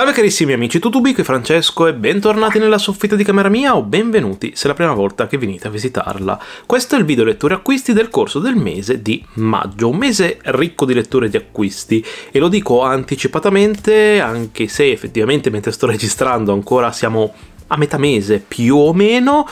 Salve carissimi amici Tutubico qui Francesco e bentornati nella soffitta di camera mia o benvenuti se è la prima volta che venite a visitarla. Questo è il video letture acquisti del corso del mese di maggio, un mese ricco di letture di acquisti e lo dico anticipatamente anche se effettivamente mentre sto registrando ancora siamo a metà mese più o meno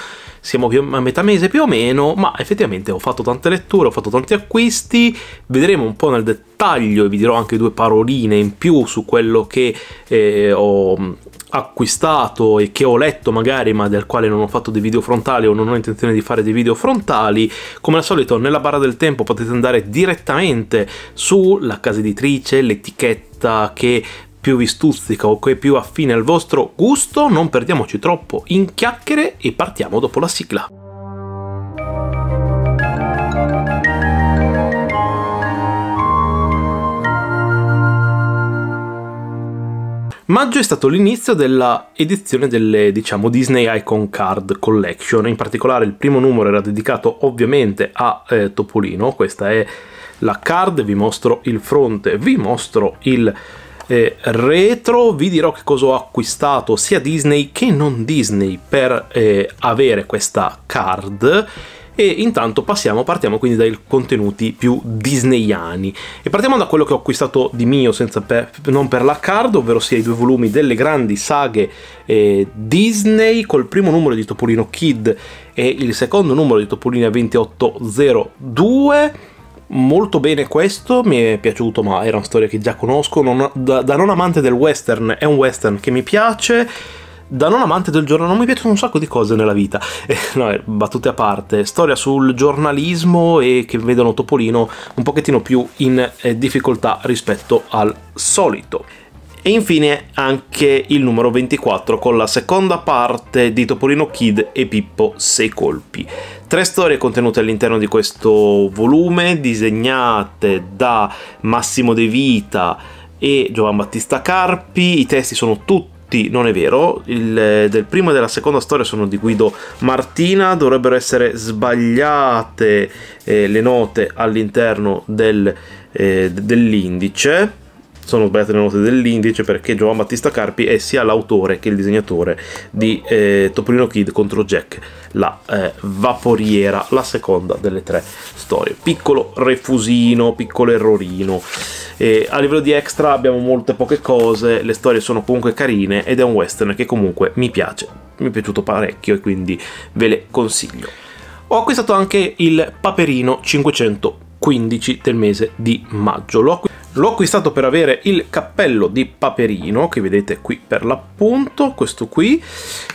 siamo a metà mese più o meno, ma effettivamente ho fatto tante letture, ho fatto tanti acquisti, vedremo un po' nel dettaglio e vi dirò anche due paroline in più su quello che eh, ho acquistato e che ho letto magari ma del quale non ho fatto dei video frontali o non ho intenzione di fare dei video frontali come al solito nella barra del tempo potete andare direttamente sulla casa editrice l'etichetta che più vi stuzzica o che è più affine al vostro gusto, non perdiamoci troppo in chiacchiere e partiamo dopo la sigla. Maggio è stato l'inizio della edizione delle, diciamo, Disney Icon Card Collection, in particolare il primo numero era dedicato ovviamente a eh, Topolino, questa è la card, vi mostro il fronte, vi mostro il eh, retro, vi dirò che cosa ho acquistato sia Disney che non Disney per eh, avere questa card e intanto passiamo, partiamo quindi dai contenuti più disneyani e partiamo da quello che ho acquistato di mio per, non per la card ovvero sia i due volumi delle grandi saghe eh, Disney col primo numero di Topolino Kid e il secondo numero di Topolino 2802 molto bene questo, mi è piaciuto, ma era una storia che già conosco, non, da, da, non amante del western è un western che mi piace, da non amante del giornalismo mi piacciono un sacco di cose nella vita, eh, no, eh, battute a parte, storia sul giornalismo e che vedono Topolino un pochettino più in eh, difficoltà rispetto al solito. E infine anche il numero 24 con la seconda parte di Topolino Kid e Pippo Sei Colpi. Tre storie contenute all'interno di questo volume, disegnate da Massimo De Vita e Giovan Battista Carpi, i testi sono tutti non è vero, il, del primo e della seconda storia sono di Guido Martina, dovrebbero essere sbagliate eh, le note all'interno del, eh, dell'indice sono sbagliate le note dell'indice perché Giovan Battista Carpi è sia l'autore che il disegnatore di eh, Topolino Kid contro Jack, la eh, vaporiera, la seconda delle tre storie. Piccolo refusino, piccolo errorino. E a livello di extra abbiamo molte poche cose, le storie sono comunque carine ed è un western che comunque mi piace, mi è piaciuto parecchio e quindi ve le consiglio. Ho acquistato anche il Paperino 515 del mese di maggio. L'ho acquistato L'ho acquistato per avere il cappello di Paperino, che vedete qui per l'appunto, questo qui.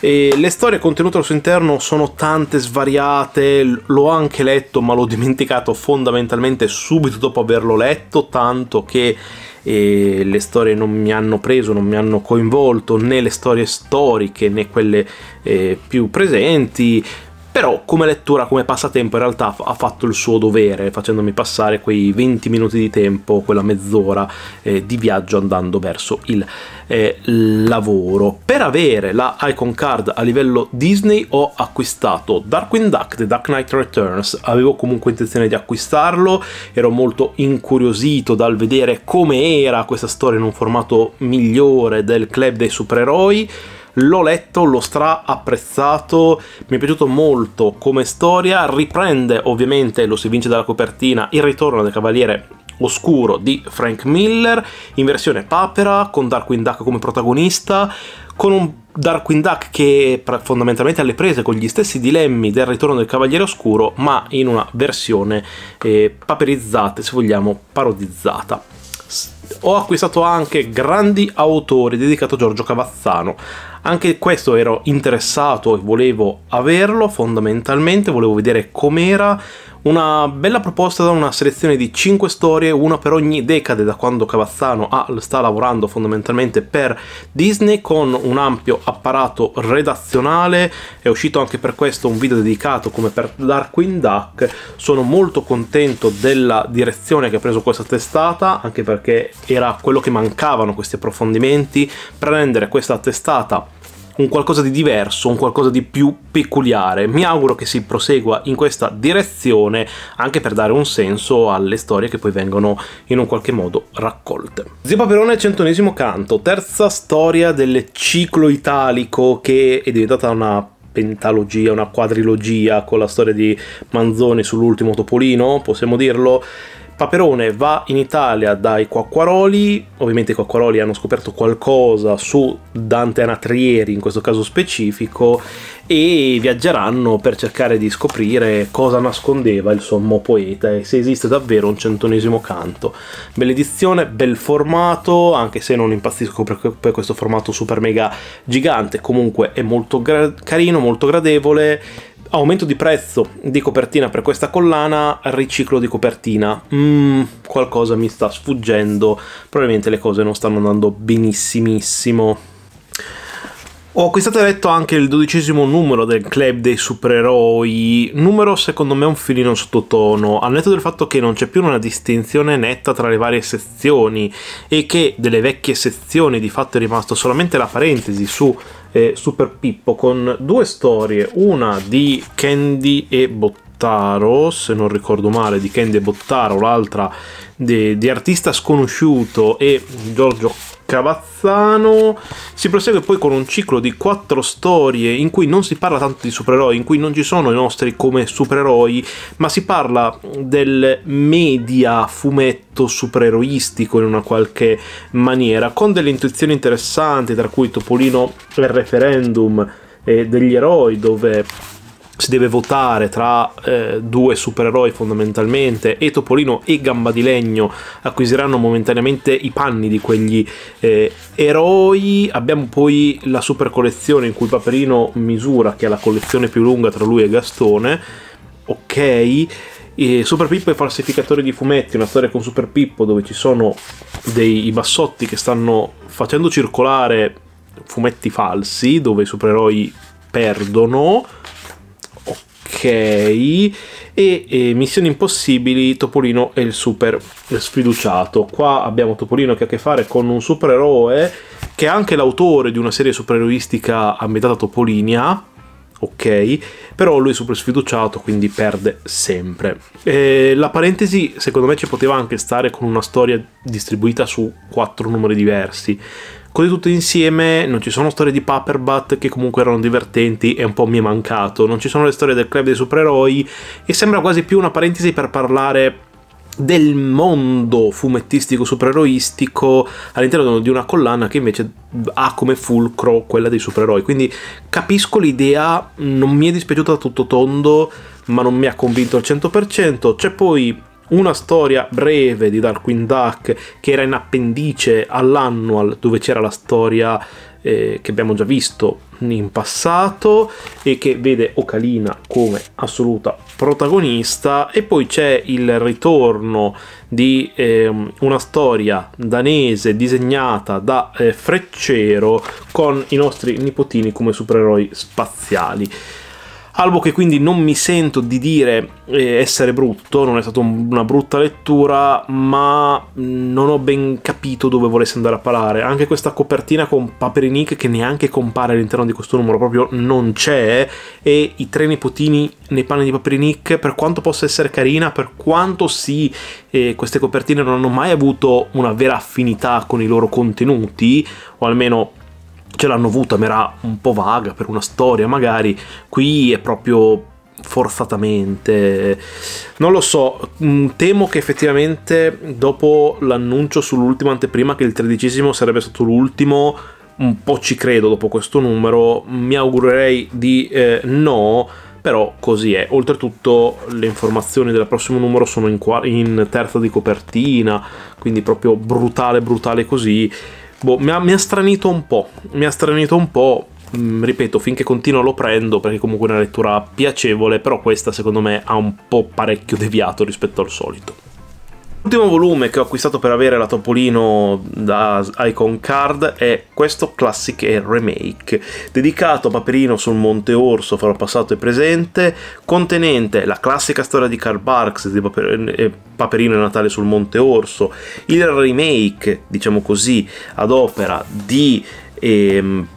E le storie contenute al suo interno sono tante, svariate, l'ho anche letto ma l'ho dimenticato fondamentalmente subito dopo averlo letto, tanto che eh, le storie non mi hanno preso, non mi hanno coinvolto, né le storie storiche né quelle eh, più presenti però come lettura, come passatempo in realtà ha fatto il suo dovere facendomi passare quei 20 minuti di tempo, quella mezz'ora eh, di viaggio andando verso il eh, lavoro. Per avere la Icon Card a livello Disney ho acquistato Darkwing Duck, The Dark Knight Returns, avevo comunque intenzione di acquistarlo, ero molto incuriosito dal vedere come era questa storia in un formato migliore del club dei supereroi l'ho letto, l'ho stra apprezzato, mi è piaciuto molto come storia, riprende ovviamente, lo si vince dalla copertina, il ritorno del Cavaliere Oscuro di Frank Miller, in versione papera, con Darkwing Duck come protagonista, con un Darkwing Duck che fondamentalmente alle prese con gli stessi dilemmi del ritorno del Cavaliere Oscuro, ma in una versione eh, paperizzata, se vogliamo, parodizzata. Ho acquistato anche Grandi Autori dedicato a Giorgio Cavazzano, anche questo ero interessato e volevo averlo fondamentalmente, volevo vedere com'era, una bella proposta da una selezione di 5 storie, una per ogni decade da quando Cavazzano ha, sta lavorando fondamentalmente per Disney con un ampio apparato redazionale, è uscito anche per questo un video dedicato come per Darkwing Duck, sono molto contento della direzione che ha preso questa testata, anche perché era quello che mancavano questi approfondimenti, prendere questa testata un qualcosa di diverso, un qualcosa di più peculiare. Mi auguro che si prosegua in questa direzione anche per dare un senso alle storie che poi vengono in un qualche modo raccolte. Zio Paperone, centonesimo canto, terza storia del ciclo italico che è diventata una pentalogia, una quadrilogia con la storia di Manzoni sull'ultimo Topolino, possiamo dirlo Paperone va in Italia dai Quacquaroli, ovviamente i Quacquaroli hanno scoperto qualcosa su Dante Anatrieri in questo caso specifico e viaggeranno per cercare di scoprire cosa nascondeva il sommo poeta e se esiste davvero un centonesimo canto. Bell'edizione, bel formato, anche se non impazzisco per questo formato super mega gigante, comunque è molto gra- carino, molto gradevole aumento di prezzo di copertina per questa collana, riciclo di copertina. Mm, qualcosa mi sta sfuggendo, probabilmente le cose non stanno andando benissimissimo. Ho acquistato e letto anche il dodicesimo numero del Club dei Supereroi, numero secondo me un filino sottotono, al netto del fatto che non c'è più una distinzione netta tra le varie sezioni e che delle vecchie sezioni di fatto è rimasto solamente la parentesi su eh, Super Pippo con due storie, una di Candy e Bottaro, se non ricordo male, di Candy e Bottaro, l'altra di, di artista sconosciuto e Giorgio Cavazzano. Si prosegue poi con un ciclo di quattro storie in cui non si parla tanto di supereroi, in cui non ci sono i nostri come supereroi, ma si parla del media fumetto supereroistico in una qualche maniera, con delle intuizioni interessanti, tra cui Topolino il referendum eh, degli eroi, dove si deve votare tra eh, due supereroi fondamentalmente e Topolino e Gamba di Legno acquisiranno momentaneamente i panni di quegli eh, eroi abbiamo poi la super collezione in cui Paperino misura che è la collezione più lunga tra lui e Gastone ok e Super Pippo e falsificatori di fumetti, una storia con Super Pippo dove ci sono dei bassotti che stanno facendo circolare fumetti falsi dove i supereroi perdono e, e Missioni Impossibili Topolino e il super sfiduciato. Qua abbiamo Topolino che ha a che fare con un supereroe che è anche l'autore di una serie supereroistica ambientata Topolinia, ok? Però lui è super sfiduciato, quindi perde sempre. E la parentesi, secondo me, ci poteva anche stare con una storia distribuita su quattro numeri diversi così tutto insieme non ci sono storie di Paperbat che comunque erano divertenti e un po' mi è mancato, non ci sono le storie del club dei supereroi e sembra quasi più una parentesi per parlare del mondo fumettistico supereroistico all'interno di una collana che invece ha come fulcro quella dei supereroi. Quindi capisco l'idea, non mi è dispiaciuta tutto tondo, ma non mi ha convinto al 100%. C'è poi una storia breve di Darkwing Duck che era in appendice all'annual dove c'era la storia eh, che abbiamo già visto in passato e che vede Ocalina come assoluta protagonista e poi c'è il ritorno di eh, una storia danese disegnata da eh, Freccero con i nostri nipotini come supereroi spaziali. Albo che quindi non mi sento di dire eh, essere brutto, non è stata un, una brutta lettura, ma mm, non ho ben capito dove volesse andare a parare. Anche questa copertina con Paperinic che neanche compare all'interno di questo numero, proprio non c'è, e i tre nipotini nei panni di Paperinic, per quanto possa essere carina, per quanto sì, eh, queste copertine non hanno mai avuto una vera affinità con i loro contenuti, o almeno ce l'hanno avuta, ma era un po' vaga per una storia magari, qui è proprio forzatamente. Non lo so, mm, temo che effettivamente dopo l'annuncio sull'ultima anteprima che il tredicesimo sarebbe stato l'ultimo, un po' ci credo dopo questo numero, mi augurerei di eh, no, però così è. Oltretutto le informazioni del prossimo numero sono in, in terza di copertina, quindi proprio brutale, brutale così boh, mi ha, mi ha stranito un po', mi ha stranito un po', mm, ripeto, finché continuo lo prendo perché comunque è una lettura piacevole, però questa secondo me ha un po' parecchio deviato rispetto al solito. L'ultimo volume che ho acquistato per avere la Topolino da Icon Card è questo Classic e Remake, dedicato a Paperino sul Monte Orso fra passato e presente, contenente la classica storia di Karl Barks di eh, Paperino e Natale sul Monte Orso, il remake, diciamo così, ad opera di... Ehm,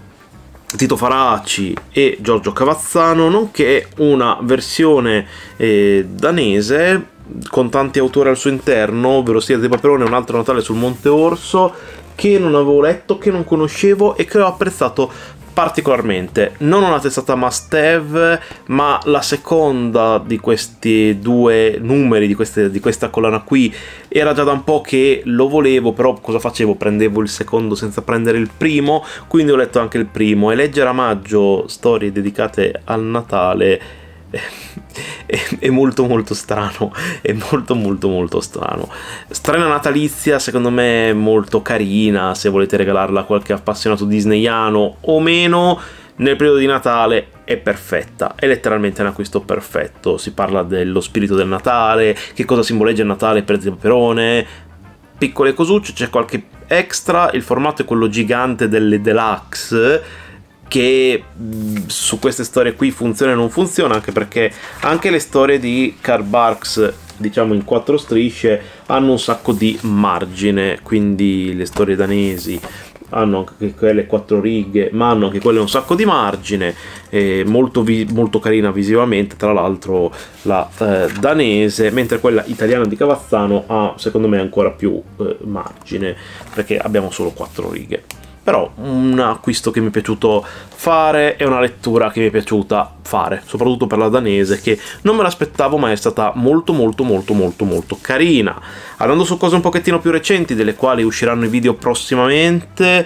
Tito Faraci e Giorgio Cavazzano, nonché una versione eh, danese con tanti autori al suo interno, ovvero sia De Paperone e un altro Natale sul Monte Orso, che non avevo letto, che non conoscevo e che ho apprezzato particolarmente. Non una testata must have, ma la seconda di questi due numeri, di, queste, di, questa collana qui, era già da un po' che lo volevo, però cosa facevo? Prendevo il secondo senza prendere il primo, quindi ho letto anche il primo. E leggere a maggio storie dedicate al Natale è, è, molto molto strano, è molto molto molto strano. Strena natalizia secondo me molto carina, se volete regalarla a qualche appassionato disneyano o meno, nel periodo di Natale è perfetta, è letteralmente un acquisto perfetto, si parla dello spirito del Natale, che cosa simboleggia il Natale per Zio Perone, piccole cosucce, c'è qualche extra, il formato è quello gigante delle deluxe che mm, su queste storie qui funziona e non funziona, anche perché anche le storie di Karl Barks, diciamo in quattro strisce, hanno un sacco di margine, quindi le storie danesi hanno anche quelle quattro righe, ma hanno anche quelle un sacco di margine, eh, molto, vi molto carina visivamente, tra l'altro la eh, danese, mentre quella italiana di Cavazzano ha secondo me ancora più eh, margine, perché abbiamo solo quattro righe però un acquisto che mi è piaciuto fare e una lettura che mi è piaciuta fare, soprattutto per la danese che non me l'aspettavo ma è stata molto molto molto molto molto carina. Andando su cose un pochettino più recenti, delle quali usciranno i video prossimamente,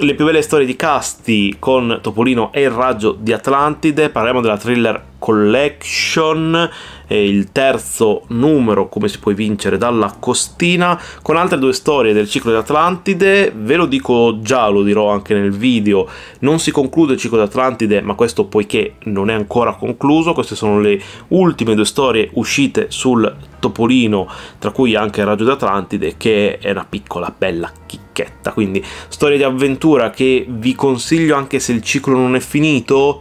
le più belle storie di Casti con Topolino e il raggio di Atlantide, parliamo della thriller collection, eh, il terzo numero come si può vincere dalla costina, con altre due storie del ciclo di Atlantide, ve lo dico già, lo dirò anche nel video, non si conclude il ciclo di Atlantide, ma questo poiché non è ancora concluso, queste sono le ultime due storie uscite sul Topolino, tra cui anche il raggio di Atlantide, che è una piccola bella chicca bacchetta. Quindi storia di avventura che vi consiglio anche se il ciclo non è finito?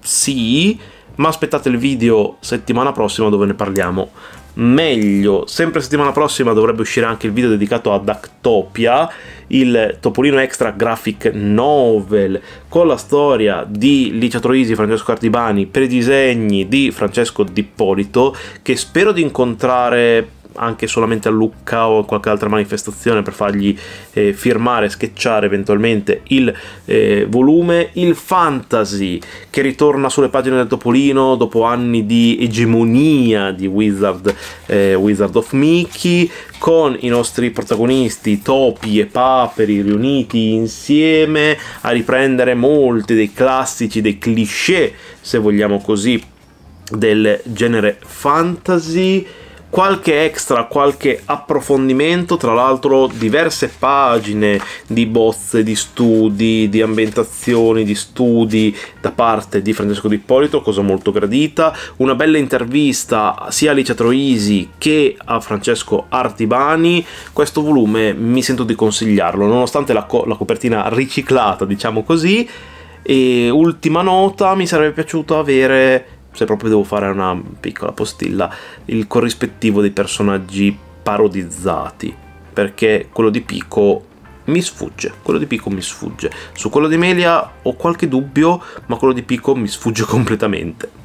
Sì, ma aspettate il video settimana prossima dove ne parliamo meglio. Sempre settimana prossima dovrebbe uscire anche il video dedicato a Dactopia, il Topolino Extra Graphic Novel, con la storia di Licia Troisi, Francesco Artibani, per i disegni di Francesco Dippolito, che spero di incontrare anche solamente a Lucca o a qualche altra manifestazione per fargli eh, firmare, schiacciare eventualmente il eh, volume. Il fantasy che ritorna sulle pagine del Topolino dopo anni di egemonia di Wizard, eh, Wizard of Mickey con i nostri protagonisti Topi e Paperi riuniti insieme a riprendere molti dei classici, dei cliché se vogliamo così del genere fantasy qualche extra, qualche approfondimento, tra l'altro diverse pagine di bozze, di studi, di ambientazioni, di studi da parte di Francesco Di D'Ippolito, cosa molto gradita, una bella intervista sia a Alicia Troisi che a Francesco Artibani, questo volume mi sento di consigliarlo, nonostante la, co- la copertina riciclata, diciamo così, e ultima nota, mi sarebbe piaciuto avere se proprio devo fare una piccola postilla, il corrispettivo dei personaggi parodizzati, perché quello di Pico mi sfugge, quello di Pico mi sfugge. Su quello di Melia ho qualche dubbio, ma quello di Pico mi sfugge completamente.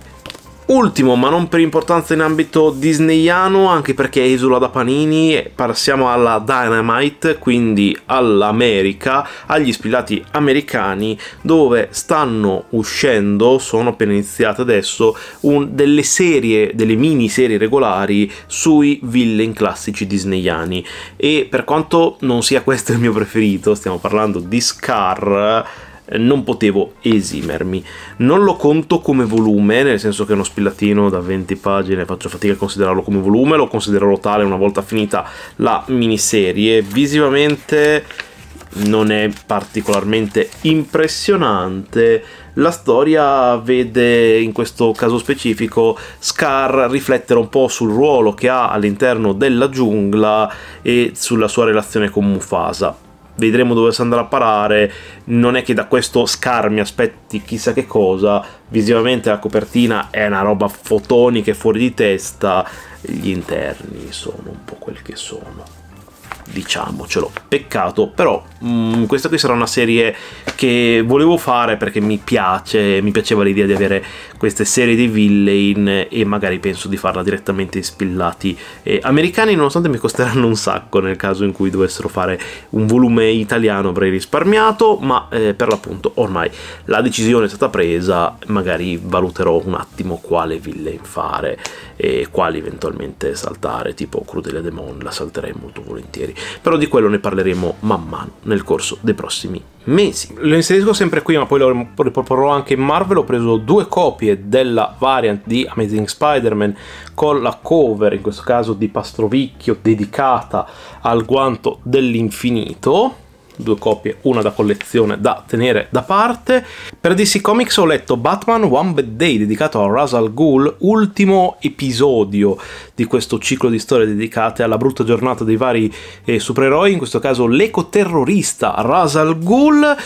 Ultimo, ma non per importanza in ambito disneyano, anche perché esula da Panini, passiamo alla Dynamite, quindi all'America, agli spillati americani, dove stanno uscendo, sono appena iniziate adesso, un, delle serie, delle miniserie regolari sui villain classici disneyani. E per quanto non sia questo il mio preferito, stiamo parlando di Scar non potevo esimermi. Non lo conto come volume, nel senso che uno spillatino da 20 pagine faccio fatica a considerarlo come volume, lo considererò tale una volta finita la miniserie. Visivamente non è particolarmente impressionante. La storia vede in questo caso specifico Scar riflettere un po' sul ruolo che ha all'interno della giungla e sulla sua relazione con Mufasa vedremo dove si andrà a parare. Non è che da questo scarmi aspetti chissà che cosa. Visivamente la copertina è una roba fotonica e fuori di testa. Gli interni sono un po' quel che sono diciamocelo. Peccato, però mh, mm, questa qui sarà una serie che volevo fare perché mi piace, mi piaceva l'idea di avere queste serie di villain e magari penso di farla direttamente in spillati eh, americani, nonostante mi costeranno un sacco nel caso in cui dovessero fare un volume italiano avrei risparmiato, ma eh, per l'appunto ormai la decisione è stata presa, magari valuterò un attimo quale villain fare e quali eventualmente saltare, tipo Crudele Demon la salterei molto volentieri, però di quello ne parleremo man mano nel corso dei prossimi mesi. Lo inserisco sempre qui, ma poi lo riproporrò anche in Marvel, ho preso due copie della variant di Amazing Spider-Man con la cover, in questo caso di Pastrovicchio, dedicata al guanto dell'infinito, due copie, una da collezione da tenere da parte. Per DC Comics ho letto Batman One Bad Day dedicato a Russell Ghoul, ultimo episodio di questo ciclo di storie dedicate alla brutta giornata dei vari eh, supereroi, in questo caso l'ecoterrorista Russell Ghoul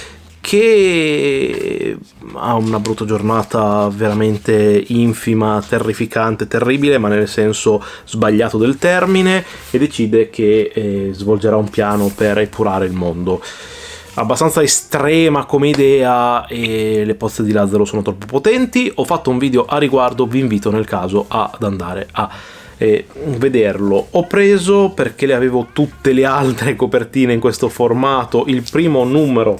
che eh, ha una brutta giornata veramente infima, terrificante, terribile, ma nel senso sbagliato del termine, e decide che eh, svolgerà un piano per epurare il mondo abbastanza estrema come idea e le pozze di Lazzaro sono troppo potenti. Ho fatto un video a riguardo, vi invito nel caso ad andare a eh, vederlo. Ho preso perché le avevo tutte le altre copertine in questo formato, il primo numero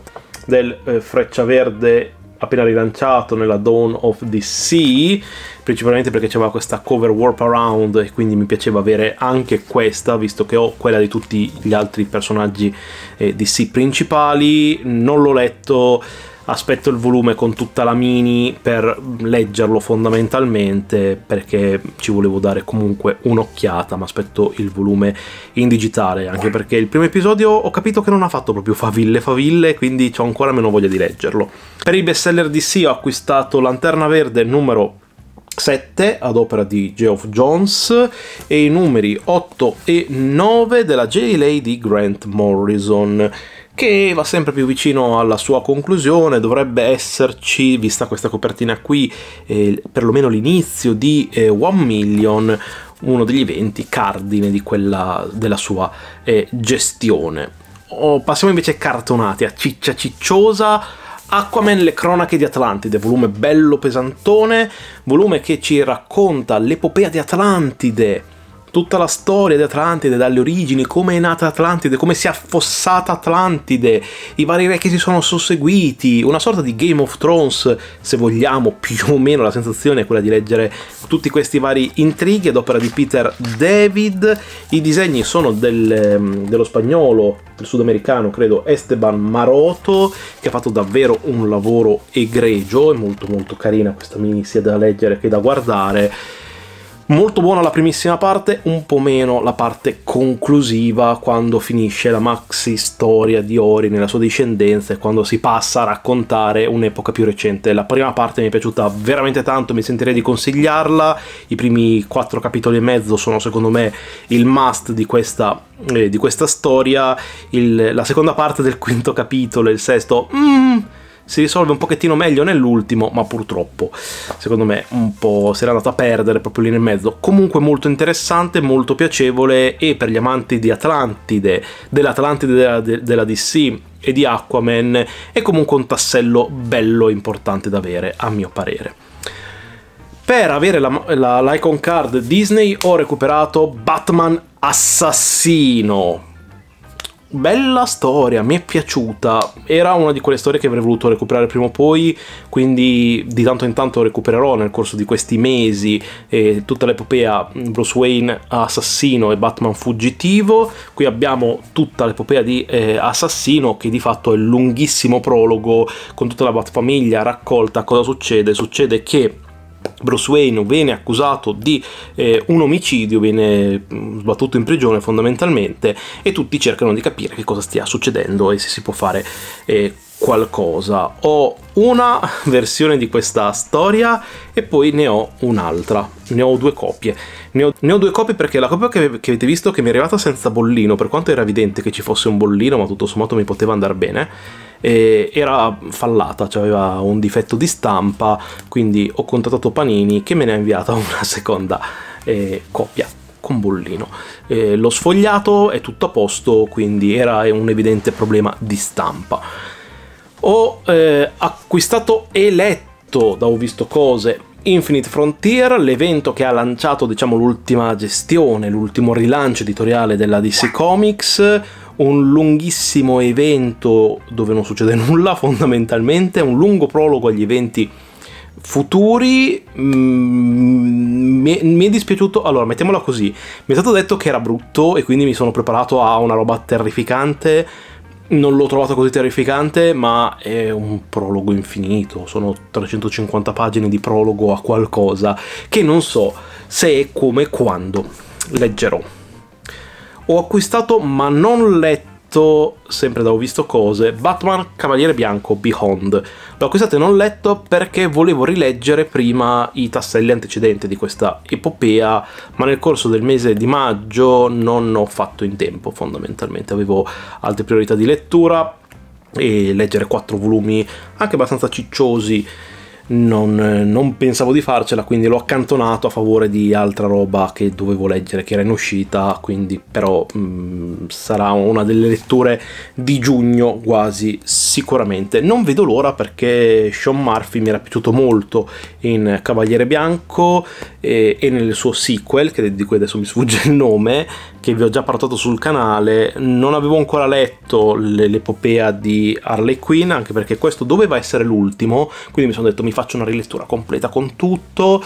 del eh, Freccia Verde appena rilanciato nella Dawn of the Sea, principalmente perché c'era questa cover warp around e quindi mi piaceva avere anche questa, visto che ho quella di tutti gli altri personaggi eh, DC principali. Non l'ho letto aspetto il volume con tutta la mini per leggerlo fondamentalmente perché ci volevo dare comunque un'occhiata, ma aspetto il volume in digitale, anche perché il primo episodio ho capito che non ha fatto proprio faville faville, quindi ho ancora meno voglia di leggerlo. Per i bestseller DC ho acquistato Lanterna Verde numero 7 ad opera di Geoff Jones e i numeri 8 e 9 della J-Lady Grant Morrison che va sempre più vicino alla sua conclusione, dovrebbe esserci, vista questa copertina qui, eh, perlomeno l'inizio di eh, One Million, uno degli eventi cardine di quella, della sua eh, gestione. Oh, passiamo invece ai cartonati, a ciccia cicciosa, Aquaman le cronache di Atlantide, volume bello pesantone, volume che ci racconta l'epopea di Atlantide, tutta la storia di Atlantide, dalle origini, come è nata Atlantide, come si è affossata Atlantide, i vari re che si sono susseguiti, una sorta di Game of Thrones, se vogliamo, più o meno la sensazione è quella di leggere tutti questi vari intrighi ad opera di Peter David, i disegni sono del, ehm, dello spagnolo, del sudamericano, credo, Esteban Maroto, che ha fatto davvero un lavoro egregio, è molto molto carina questa mini sia da leggere che da guardare molto buona la primissima parte, un po' meno la parte conclusiva quando finisce la maxi storia di Ori nella sua discendenza e quando si passa a raccontare un'epoca più recente. La prima parte mi è piaciuta veramente tanto, mi sentirei di consigliarla, i primi quattro capitoli e mezzo sono secondo me il must di questa, eh, di questa storia, il, la seconda parte del quinto capitolo e il sesto... Mm, si risolve un pochettino meglio nell'ultimo, ma purtroppo, secondo me, un po' si era andata a perdere proprio lì nel mezzo. Comunque molto interessante, molto piacevole e per gli amanti di Atlantide, dell'Atlantide della, della DC e di Aquaman, è comunque un tassello bello e importante da avere, a mio parere. Per avere la, la, l'icon card Disney ho recuperato Batman Assassino, bella storia, mi è piaciuta. Era una di quelle storie che avrei voluto recuperare prima o poi, quindi di tanto in tanto recupererò nel corso di questi mesi eh, tutta l'epopea Bruce Wayne assassino e Batman fuggitivo. Qui abbiamo tutta l'epopea di eh, assassino che di fatto è il lunghissimo prologo con tutta la Batfamiglia raccolta. Cosa succede? Succede che Bruce Wayne viene accusato di eh, un omicidio, viene mm, sbattuto in prigione fondamentalmente e tutti cercano di capire che cosa stia succedendo e se si può fare eh, qualcosa. Ho una versione di questa storia e poi ne ho un'altra. Ne ho due copie. Ne ho, ne ho due copie perché la copia che, che, avete visto che mi è arrivata senza bollino, per quanto era evidente che ci fosse un bollino, ma tutto sommato mi poteva andare bene, era fallata, cioè aveva un difetto di stampa, quindi ho contattato Panini che me ne ha inviata una seconda eh, copia con bollino. Eh, l'ho sfogliato, è tutto a posto, quindi era un evidente problema di stampa ho eh, acquistato letto da ho visto cose, Infinite Frontier, l'evento che ha lanciato diciamo l'ultima gestione, l'ultimo rilancio editoriale della DC Comics, un lunghissimo evento dove non succede nulla fondamentalmente, un lungo prologo agli eventi futuri mm, mi, mi, è dispiaciuto allora mettiamola così mi è stato detto che era brutto e quindi mi sono preparato a una roba terrificante non l'ho trovato così terrificante, ma è un prologo infinito. Sono 350 pagine di prologo a qualcosa che non so se e come quando leggerò. Ho acquistato ma non letto letto, sempre da Ho visto cose, Batman Cavaliere Bianco Beyond. L'ho acquistato e non letto perché volevo rileggere prima i tasselli antecedenti di questa epopea, ma nel corso del mese di maggio non ho fatto in tempo fondamentalmente, avevo altre priorità di lettura e leggere quattro volumi anche abbastanza cicciosi non, eh, non, pensavo di farcela, quindi l'ho accantonato a favore di altra roba che dovevo leggere, che era in uscita, quindi però mh, mm, sarà una delle letture di giugno quasi sicuramente. Non vedo l'ora perché Sean Murphy mi era piaciuto molto in Cavaliere Bianco e, e nel suo sequel, che, di cui adesso mi sfugge il nome, che vi ho già portato sul canale, non avevo ancora letto l'epopea di Harley Quinn, anche perché questo doveva essere l'ultimo, quindi mi sono detto mi faccio una rilettura completa con tutto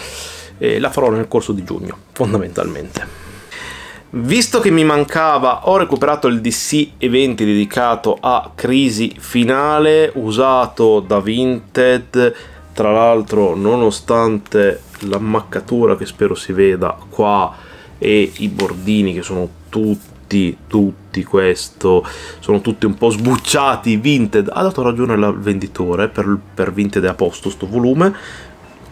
e la farò nel corso di giugno, fondamentalmente. Visto che mi mancava, ho recuperato il DC Eventi dedicato a Crisi Finale, usato da Vinted, tra l'altro nonostante l'ammaccatura che spero si veda qua, e i bordini che sono tutti, tutti questo, sono tutti un po' sbucciati, Vinted, ha dato ragione al venditore, per, per Vinted è a posto sto volume,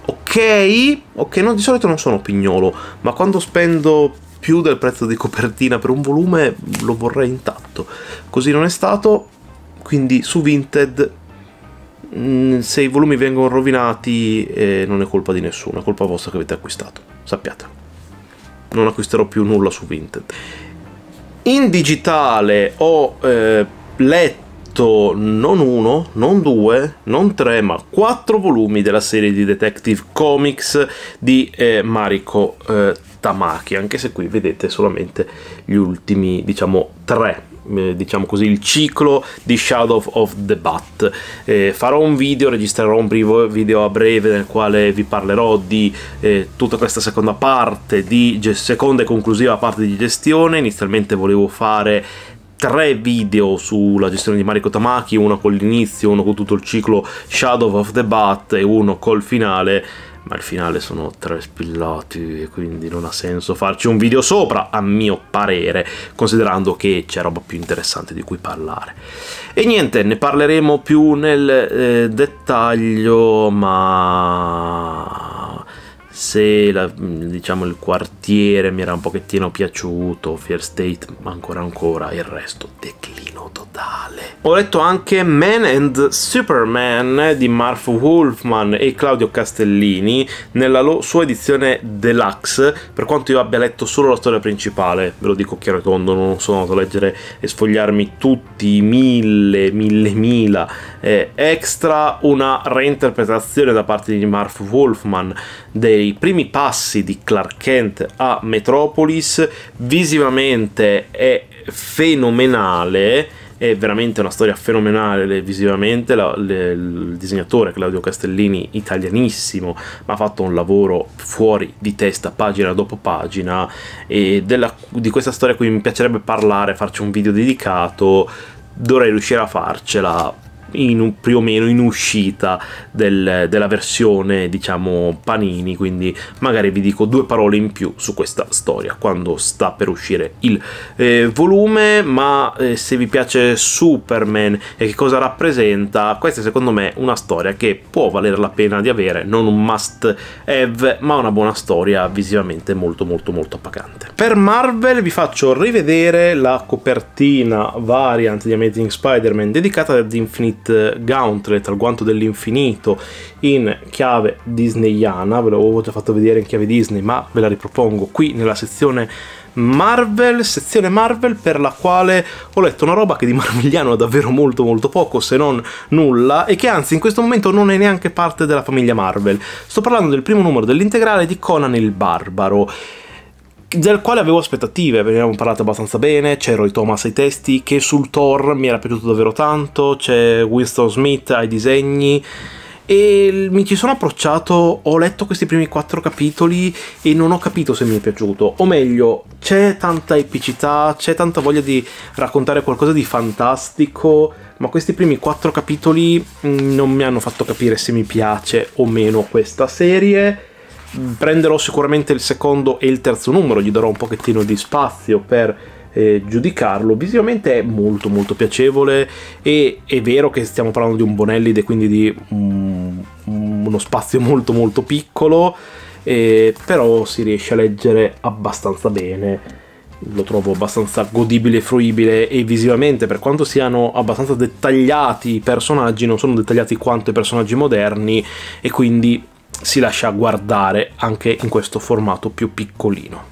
ok, ok, no, di solito non sono pignolo, ma quando spendo più del prezzo di copertina per un volume lo vorrei intatto, così non è stato, quindi su Vinted mm, se i volumi vengono rovinati eh, non è colpa di nessuno, è colpa vostra che avete acquistato, sappiate non acquisterò più nulla su Vinted. In digitale ho eh, letto non uno, non due, non tre, ma quattro volumi della serie di Detective Comics di eh, Mariko eh, Tamaki, anche se qui vedete solamente gli ultimi, diciamo, tre eh, diciamo così, il ciclo di Shadow of the Bat. Eh, farò un video, registrerò un breve video a breve nel quale vi parlerò di eh, tutta questa seconda parte, di seconda e conclusiva parte di gestione. Inizialmente volevo fare tre video sulla gestione di Mariko Tamaki, uno con l'inizio, uno con tutto il ciclo Shadow of the Bat e uno col finale ma il finale sono tre spillati e quindi non ha senso farci un video sopra, a mio parere, considerando che c'è roba più interessante di cui parlare. E niente, ne parleremo più nel eh, dettaglio, ma se la, diciamo il quartiere mi era un pochettino piaciuto, Fear State ancora ancora, il resto declino totale. Ho letto anche Man and Superman di Marv Wolfman e Claudio Castellini nella sua edizione deluxe, per quanto io abbia letto solo la storia principale, ve lo dico chiaro e tondo, non sono andato a leggere e sfogliarmi tutti i mille, mille, mila eh, extra, una reinterpretazione da parte di Marv Wolfman dei i primi passi di Clark Kent a Metropolis visivamente è fenomenale è veramente una storia fenomenale visivamente la, le, il disegnatore Claudio Castellini italianissimo ma ha fatto un lavoro fuori di testa pagina dopo pagina e della, di questa storia qui mi piacerebbe parlare farci un video dedicato dovrei riuscire a farcela in, più o meno in uscita del, della versione diciamo panini quindi magari vi dico due parole in più su questa storia quando sta per uscire il eh, volume ma eh, se vi piace Superman e che cosa rappresenta questa è secondo me una storia che può valere la pena di avere non un must have ma una buona storia visivamente molto molto molto appagante per Marvel vi faccio rivedere la copertina variant di Amazing Spider-Man dedicata ad Infinity Gauntlet, Gauntlet al guanto dell'infinito in chiave disneyana, ve l'avevo già fatto vedere in chiave Disney, ma ve la ripropongo qui nella sezione Marvel, sezione Marvel per la quale ho letto una roba che di marvigliano ha davvero molto molto poco se non nulla e che anzi in questo momento non è neanche parte della famiglia Marvel. Sto parlando del primo numero dell'integrale di Conan il Barbaro del quale avevo aspettative, ne abbiamo parlato abbastanza bene, c'è Roy Thomas ai testi, che sul Thor mi era piaciuto davvero tanto, c'è Winston Smith ai disegni, e mi ci sono approcciato, ho letto questi primi quattro capitoli e non ho capito se mi è piaciuto, o meglio, c'è tanta epicità, c'è tanta voglia di raccontare qualcosa di fantastico, ma questi primi quattro capitoli mm, non mi hanno fatto capire se mi piace o meno questa serie Mm. prenderò sicuramente il secondo e il terzo numero, gli darò un pochettino di spazio per eh, giudicarlo. Visivamente è molto molto piacevole e è vero che stiamo parlando di un Bonellide, quindi di mm, uno spazio molto molto piccolo, eh, però si riesce a leggere abbastanza bene. Lo trovo abbastanza godibile e fruibile e visivamente, per quanto siano abbastanza dettagliati i personaggi, non sono dettagliati quanto i personaggi moderni e quindi si lascia guardare anche in questo formato più piccolino.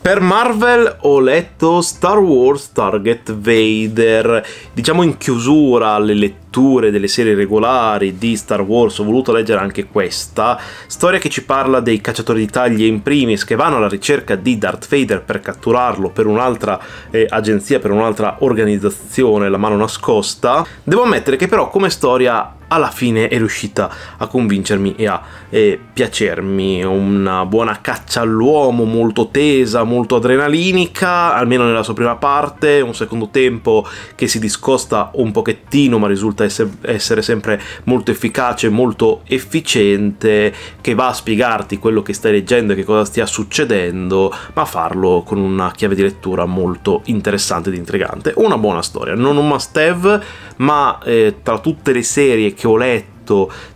Per Marvel ho letto Star Wars Target Vader, diciamo in chiusura alle letture letture delle serie regolari di Star Wars ho voluto leggere anche questa, storia che ci parla dei cacciatori di taglie in primis che vanno alla ricerca di Darth Vader per catturarlo per un'altra eh, agenzia, per un'altra organizzazione, la mano nascosta. Devo ammettere che però come storia alla fine è riuscita a convincermi e a eh, piacermi. Una buona caccia all'uomo, molto tesa, molto adrenalinica, almeno nella sua prima parte, un secondo tempo che si discosta un pochettino ma risulta risulta essere sempre molto efficace, molto efficiente, che va a spiegarti quello che stai leggendo e che cosa stia succedendo, ma farlo con una chiave di lettura molto interessante ed intrigante. Una buona storia, non un must have, ma eh, tra tutte le serie che ho letto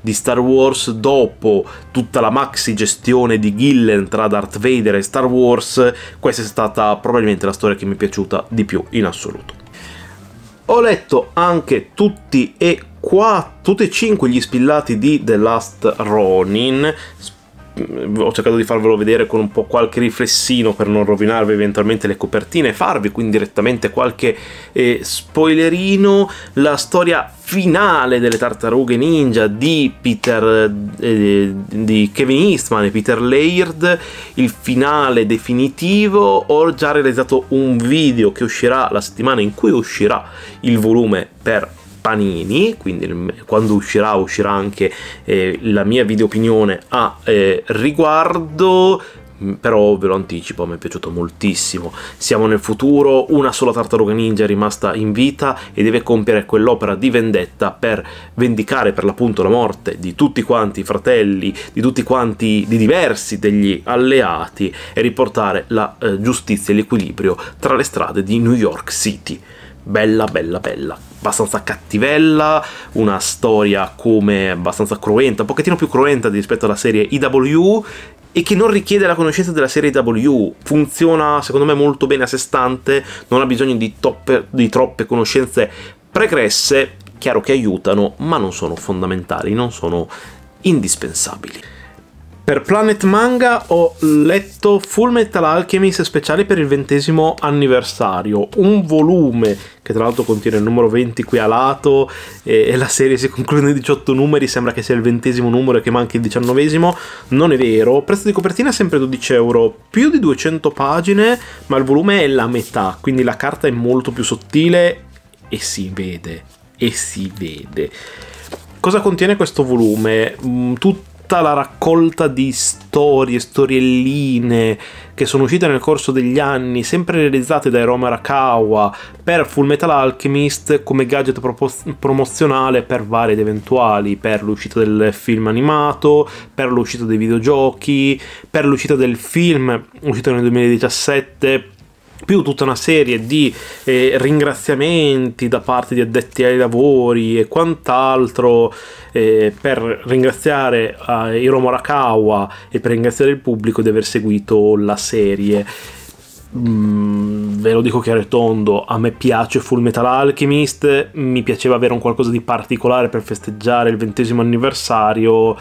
di Star Wars dopo tutta la maxi gestione di Gillen tra Darth Vader e Star Wars, questa è stata probabilmente la storia che mi è piaciuta di più in assoluto. Ho letto anche tutti e quattro tutti e cinque gli spillati di The Last Ronin, ho cercato di farvelo vedere con un po' qualche riflessino per non rovinarvi eventualmente le copertine e farvi quindi direttamente qualche eh, spoilerino la storia finale delle tartarughe ninja di Peter eh, di Kevin Eastman e Peter Laird il finale definitivo ho già realizzato un video che uscirà la settimana in cui uscirà il volume per Panini, quindi quando uscirà uscirà anche eh, la mia video opinione a eh, riguardo mm, però ve lo anticipo, mi è piaciuto moltissimo. Siamo nel futuro, una sola tartaruga ninja è rimasta in vita e deve compiere quell'opera di vendetta per vendicare per l'appunto la morte di tutti quanti i fratelli, di tutti quanti di diversi degli alleati e riportare la eh, giustizia e l'equilibrio tra le strade di New York City bella bella bella abbastanza cattivella una storia come abbastanza cruenta un pochettino più cruenta rispetto alla serie IW e che non richiede la conoscenza della serie W. Funziona secondo me molto bene a sé stante, non ha bisogno di, top, di troppe conoscenze pregresse, chiaro che aiutano, ma non sono fondamentali, non sono indispensabili. Per Planet Manga ho letto Full Metal Alchemist speciale per il ventesimo anniversario, un volume che tra l'altro contiene il numero 20 qui a lato e, la serie si conclude in 18 numeri, sembra che sia il ventesimo numero e che manchi il diciannovesimo, non è vero, prezzo di copertina è sempre 12 euro, più di 200 pagine, ma il volume è la metà, quindi la carta è molto più sottile e si vede, e si vede. Cosa contiene questo volume? Mm, Tutto tutta la raccolta di storie, storielline che sono uscite nel corso degli anni, sempre realizzate da Roma Arakawa per Full Metal Alchemist come gadget promozionale per varie ed eventuali, per l'uscita del film animato, per l'uscita dei videogiochi, per l'uscita del film uscito nel 2017 più tutta una serie di eh, ringraziamenti da parte di addetti ai lavori e quant'altro eh, per ringraziare eh, Hiro Morakawa e per ringraziare il pubblico di aver seguito la serie. Mm, ve lo dico chiaro e tondo, a me piace Full Metal Alchemist, mi piaceva avere un qualcosa di particolare per festeggiare il ventesimo anniversario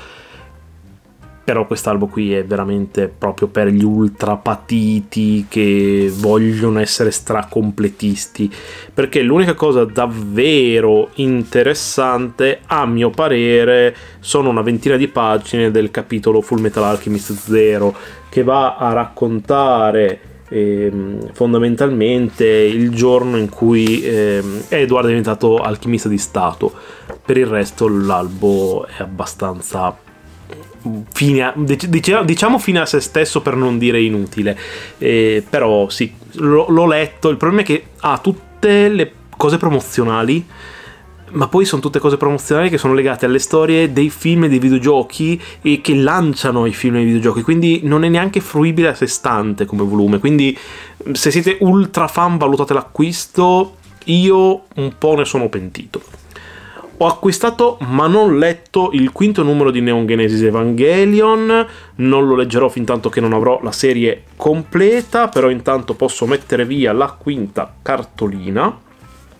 però quest'albo qui è veramente proprio per gli ultrapatiti che vogliono essere stracompletisti perché l'unica cosa davvero interessante a mio parere sono una ventina di pagine del capitolo Full Metal Alchemist Zero che va a raccontare ehm, fondamentalmente il giorno in cui ehm, Edward è diventato alchimista di Stato per il resto l'albo è abbastanza fine a, diciamo, diciamo fine a se stesso per non dire inutile, eh, però sì, l'ho letto, il problema è che ha tutte le cose promozionali, ma poi sono tutte cose promozionali che sono legate alle storie dei film e dei videogiochi e che lanciano i film e i videogiochi, quindi non è neanche fruibile a sé stante come volume, quindi se siete ultra fan valutate l'acquisto, io un po' ne sono pentito ho acquistato ma non letto il quinto numero di Neon Genesis Evangelion, non lo leggerò fin tanto che non avrò la serie completa, però intanto posso mettere via la quinta cartolina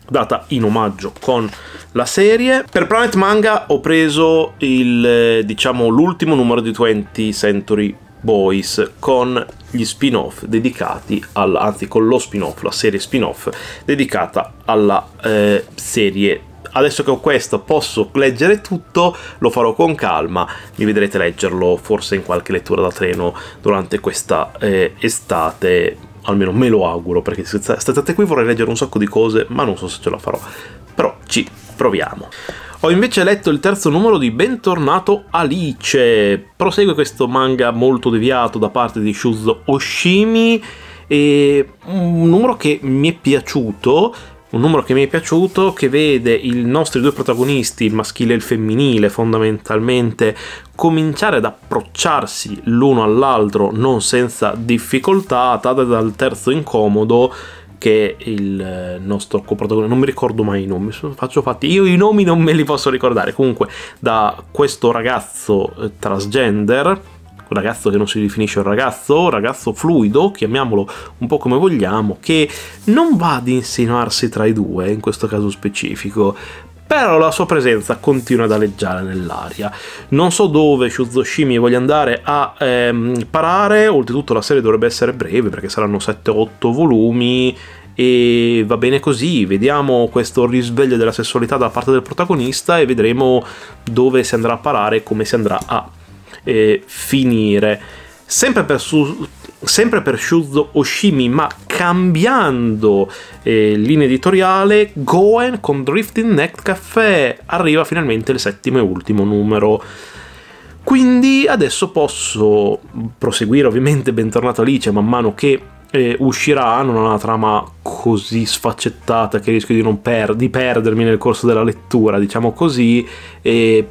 data in omaggio con la serie. Per Planet Manga ho preso il, eh, diciamo, l'ultimo numero di 20 Century Boys con gli spin-off dedicati al, anzi con lo spin-off, la serie spin-off dedicata alla eh, serie adesso che ho questo posso leggere tutto, lo farò con calma, mi vedrete leggerlo forse in qualche lettura da treno durante questa eh, estate, almeno me lo auguro, perché se state qui vorrei leggere un sacco di cose, ma non so se ce la farò, però ci proviamo. Ho invece letto il terzo numero di Bentornato Alice. Prosegue questo manga molto deviato da parte di Shuzo Oshimi. E un numero che mi è piaciuto un numero che mi è piaciuto, che vede i nostri due protagonisti, il maschile e il femminile, fondamentalmente cominciare ad approcciarsi l'uno all'altro non senza difficoltà, data dal terzo incomodo che il eh, nostro coprotagonista, non mi ricordo mai i nomi, faccio fatti, io i nomi non me li posso ricordare, comunque da questo ragazzo eh, transgender ragazzo che non si definisce un ragazzo, ragazzo fluido, chiamiamolo un po' come vogliamo, che non va ad insinuarsi tra i due, in questo caso specifico, però la sua presenza continua ad aleggiare nell'aria. Non so dove Shuzoshimi voglia andare a ehm, parare, oltretutto la serie dovrebbe essere breve perché saranno 7-8 volumi e va bene così, vediamo questo risveglio della sessualità da parte del protagonista e vedremo dove si andrà a parare e come si andrà a eh, finire. Sempre per, su, sempre per Shuzo Oshimi, ma cambiando eh, linea editoriale, Goen con Drifting Neck Café arriva finalmente il settimo e ultimo numero. Quindi adesso posso proseguire, ovviamente, bentornato Alice, man mano che eh, uscirà, non ha una trama così sfaccettata che rischio di, per di, perdermi nel corso della lettura, diciamo così, eh,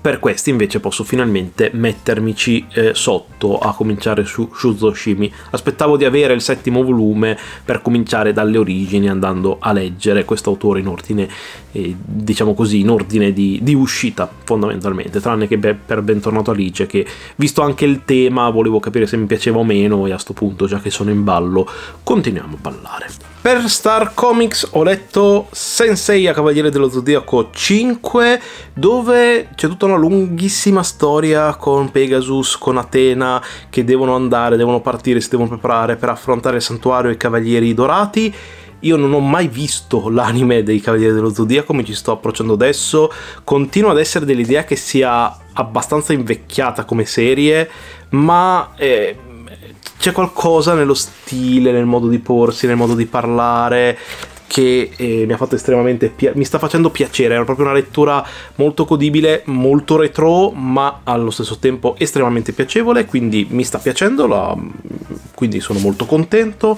per questi invece posso finalmente mettermici eh, sotto a cominciare su Shuzoshimi. Aspettavo di avere il settimo volume per cominciare dalle origini andando a leggere questo autore in ordine, eh, diciamo così, in ordine di, di uscita fondamentalmente, tranne che beh, per Bentornato Alice che visto anche il tema volevo capire se mi piaceva o meno e a sto punto già che sono in ballo continuiamo a ballare. Per Star Comics ho letto Sensei a Cavaliere dello Zodiaco 5, dove c'è tutta una lunghissima storia con Pegasus, con Atena, che devono andare, devono partire, si devono preparare per affrontare il santuario e i Cavalieri Dorati. Io non ho mai visto l'anime dei Cavalieri dello Zodiaco, mi ci sto approcciando adesso. Continua ad essere dell'idea che sia abbastanza invecchiata come serie, ma eh, c'è qualcosa nello stile, nel modo di porsi, nel modo di parlare che eh, mi ha fatto estremamente pi- mi sta facendo piacere, era proprio una lettura molto codibile, molto retro, ma allo stesso tempo estremamente piacevole, quindi mi sta piacendo, la... quindi sono molto contento.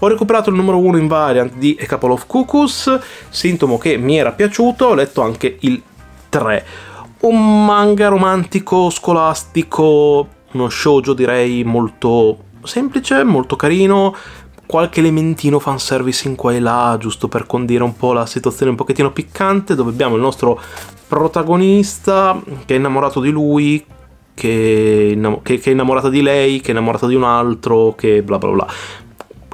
Ho recuperato il numero 1 in variant di A Couple of Cuckoos, sintomo che mi era piaciuto, ho letto anche il 3. Un manga romantico, scolastico, uno shoujo direi molto semplice, molto carino, qualche elementino fanservice in qua e là, giusto per condire un po' la situazione un pochettino piccante, dove abbiamo il nostro protagonista che è innamorato di lui, che, è innamorata di lei, che è innamorata di un altro, che bla bla bla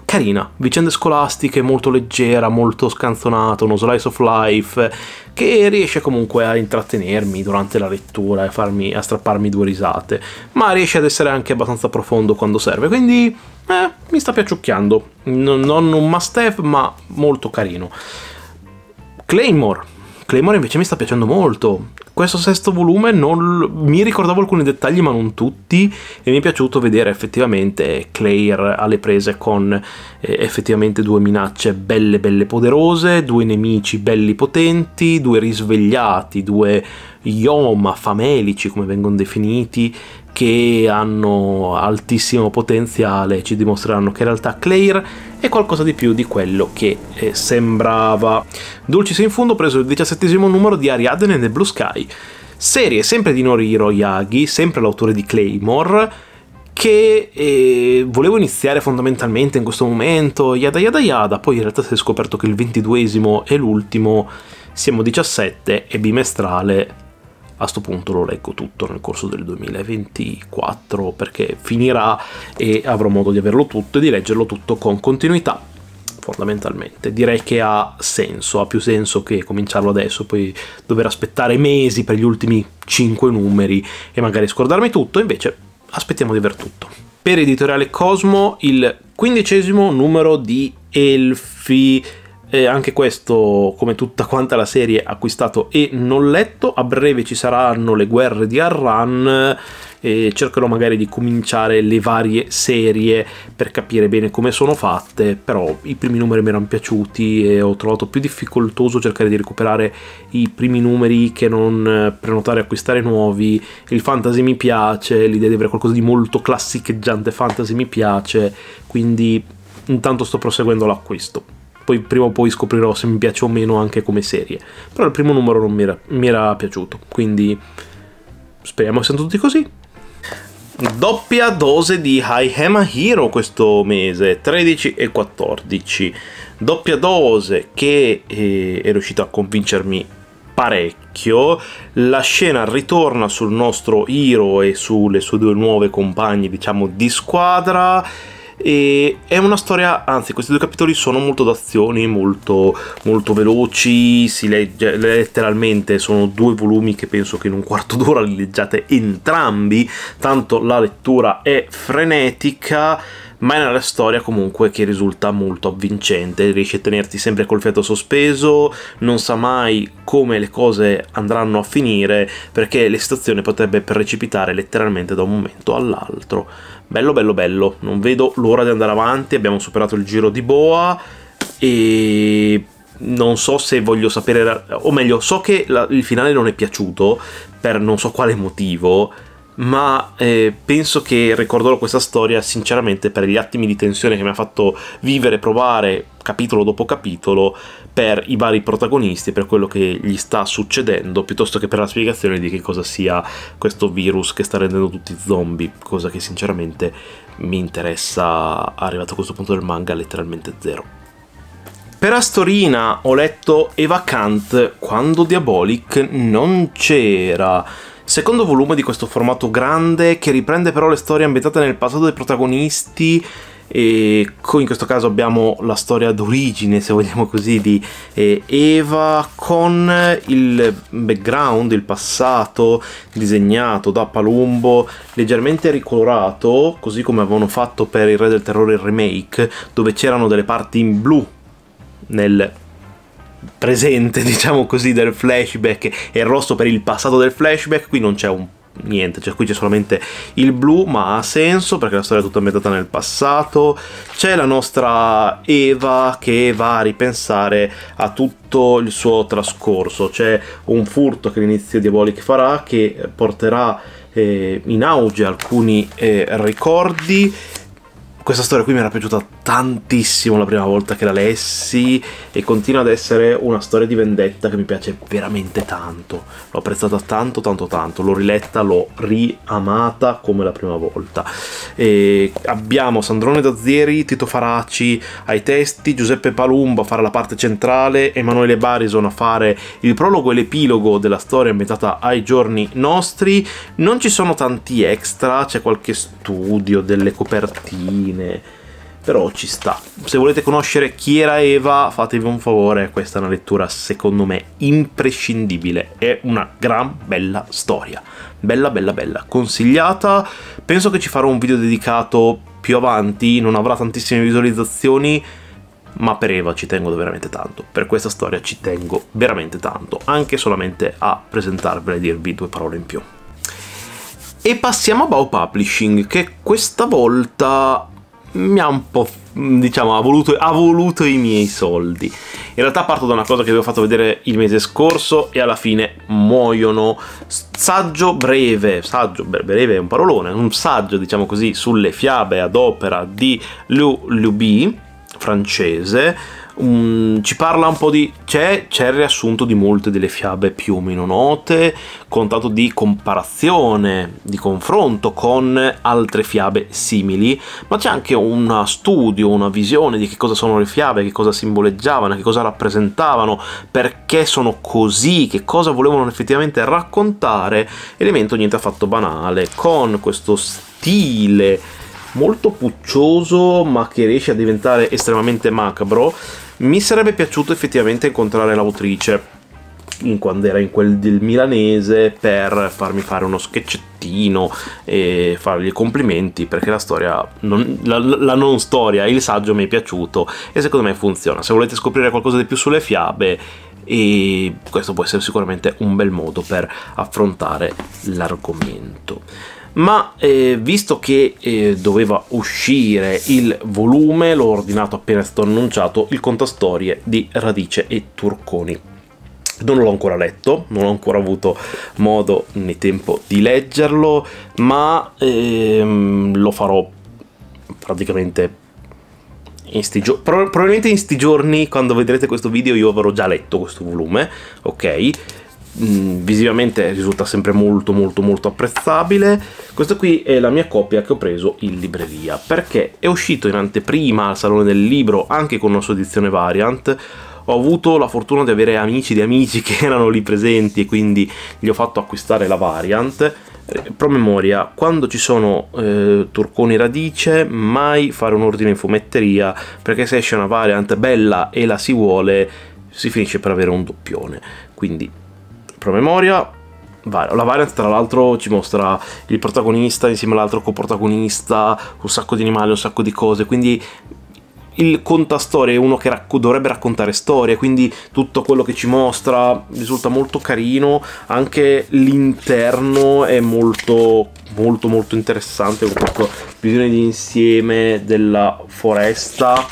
carina, vicende scolastiche, molto leggera, molto scanzonata, uno slice of life, che riesce comunque a intrattenermi durante la lettura e farmi, a strapparmi due risate, ma riesce ad essere anche abbastanza profondo quando serve, quindi eh, mi sta piaciucchiando, non un must have ma molto carino. Claymore, Claymore invece mi sta piacendo molto questo sesto volume non, mi ricordavo alcuni dettagli ma non tutti e mi è piaciuto vedere effettivamente Claire alle prese con eh, effettivamente due minacce belle belle poderose, due nemici belli potenti, due risvegliati, due yoma famelici come vengono definiti, che hanno altissimo potenziale ci dimostreranno che in realtà Claire è qualcosa di più di quello che eh, sembrava. Dulcis in fondo ha preso il diciassettesimo numero di Ariadne nel Blue Sky, serie sempre di Norihiro Yagi, sempre l'autore di Claymore, che eh, volevo iniziare fondamentalmente in questo momento, yada yada yada, poi in realtà si è scoperto che il ventiduesimo è l'ultimo, siamo 17 e bimestrale a sto punto lo leggo tutto nel corso del 2024 perché finirà e avrò modo di averlo tutto e di leggerlo tutto con continuità fondamentalmente. Direi che ha senso, ha più senso che cominciarlo adesso, poi dover aspettare mesi per gli ultimi 5 numeri e magari scordarmi tutto, invece aspettiamo di aver tutto. Per Editoriale Cosmo il quindicesimo numero di Elfi e anche questo, come tutta quanta la serie, acquistato e non letto. A breve ci saranno le guerre di Arran e cercherò magari di cominciare le varie serie per capire bene come sono fatte, però i primi numeri mi erano piaciuti e ho trovato più difficoltoso cercare di recuperare i primi numeri che non eh, prenotare e acquistare nuovi. Il fantasy mi piace, l'idea di avere qualcosa di molto classicheggiante fantasy mi piace, quindi intanto sto proseguendo l'acquisto poi prima o poi scoprirò se mi piace o meno anche come serie. Però il primo numero non mi era, mi era piaciuto, quindi speriamo che siano tutti così. Doppia dose di High Hema Hero questo mese, 13 e 14. Doppia dose che eh, è riuscita a convincermi parecchio. La scena ritorna sul nostro Hiro e sulle sue due nuove compagne, diciamo, di squadra e è una storia, anzi, questi due capitoli sono molto d'azioni, molto, molto veloci, si legge letteralmente, sono due volumi che penso che in un quarto d'ora li leggiate entrambi, tanto la lettura è frenetica ma è una storia comunque che risulta molto avvincente, riesce a tenerti sempre col fiato sospeso, non sa mai come le cose andranno a finire perché la situazione potrebbe precipitare letteralmente da un momento all'altro. Bello bello bello, non vedo l'ora di andare avanti, abbiamo superato il giro di boa e non so se voglio sapere, o meglio, so che la, il finale non è piaciuto per non so quale motivo, ma eh, penso che ricorderò questa storia sinceramente per gli attimi di tensione che mi ha fatto vivere, provare capitolo dopo capitolo per i vari protagonisti, per quello che gli sta succedendo, piuttosto che per la spiegazione di che cosa sia questo virus che sta rendendo tutti zombie, cosa che sinceramente mi interessa arrivato a questo punto del manga letteralmente zero. Per Astorina ho letto Eva Kant quando Diabolic non c'era secondo volume di questo formato grande che riprende però le storie ambientate nel passato dei protagonisti e in questo caso abbiamo la storia d'origine, se vogliamo così, di eh, Eva con il background, il passato disegnato da Palumbo, leggermente ricolorato, così come avevano fatto per Il Re del Terrore il remake, dove c'erano delle parti in blu nel presente, diciamo così, del flashback e il rosso per il passato del flashback, qui non c'è un niente, cioè qui c'è solamente il blu, ma ha senso perché la storia è tutta ambientata nel passato. C'è la nostra Eva che va a ripensare a tutto il suo trascorso. C'è un furto che l'inizio Diabolic farà che porterà eh, in auge alcuni eh, ricordi questa storia qui mi era piaciuta tantissimo la prima volta che la lessi e continua ad essere una storia di vendetta che mi piace veramente tanto. L'ho apprezzata tanto tanto tanto, l'ho riletta, l'ho riamata come la prima volta. E abbiamo Sandrone Dazieri, Tito Faraci ai testi, Giuseppe Palumbo a fare la parte centrale, Emanuele Barison a fare il prologo e l'epilogo della storia ambientata ai giorni nostri. Non ci sono tanti extra, c'è qualche studio, delle copertine fine, però ci sta. Se volete conoscere chi era Eva, fatevi un favore, questa è una lettura secondo me imprescindibile, è una gran bella storia. Bella bella bella, consigliata. Penso che ci farò un video dedicato più avanti, non avrà tantissime visualizzazioni, ma per Eva ci tengo veramente tanto, per questa storia ci tengo veramente tanto, anche solamente a presentarvela e dirvi due parole in più. E passiamo a Bow Publishing, che questa volta mi ha un po' diciamo ha voluto, ha voluto, i miei soldi in realtà parto da una cosa che vi ho fatto vedere il mese scorso e alla fine muoiono saggio breve saggio breve è un parolone un saggio diciamo così sulle fiabe ad opera di Liu Luby francese um, ci parla un po' di... c'è, il riassunto di molte delle fiabe più o meno note, contato di comparazione, di confronto con altre fiabe simili, ma c'è anche uno studio, una visione di che cosa sono le fiabe, che cosa simboleggiavano, che cosa rappresentavano, perché sono così, che cosa volevano effettivamente raccontare, elemento niente affatto banale, con questo stile molto puccioso ma che riesce a diventare estremamente macabro mi sarebbe piaciuto effettivamente incontrare l'autrice quando era in quel del milanese per farmi fare uno sketchettino e fargli complimenti perché la storia, non, la, la, non storia, il saggio mi è piaciuto e secondo me funziona. Se volete scoprire qualcosa di più sulle fiabe, questo può essere sicuramente un bel modo per affrontare l'argomento ma eh, visto che eh, doveva uscire il volume l'ho ordinato appena stato annunciato il contastorie di Radice e Turconi non l'ho ancora letto, non ho ancora avuto modo né tempo di leggerlo, ma ehm, lo farò praticamente in sti giorni. prob probabilmente in sti giorni quando vedrete questo video io avrò già letto questo volume, ok? mh, mm, visivamente risulta sempre molto molto molto apprezzabile questa qui è la mia copia che ho preso in libreria perché è uscito in anteprima al salone del libro anche con una sua edizione variant ho avuto la fortuna di avere amici di amici che erano lì presenti e quindi gli ho fatto acquistare la variant eh, promemoria, quando ci sono eh, turconi radice, mai fare un ordine in fumetteria, perché se esce una variant bella e la si vuole, si finisce per avere un doppione. Quindi promemoria. La variant tra l'altro ci mostra il protagonista insieme all'altro coprotagonista, un sacco di animali, un sacco di cose, quindi il contastorie è uno che racc dovrebbe raccontare storie, quindi tutto quello che ci mostra risulta molto carino, anche l'interno è molto molto molto interessante con questa visione di insieme della foresta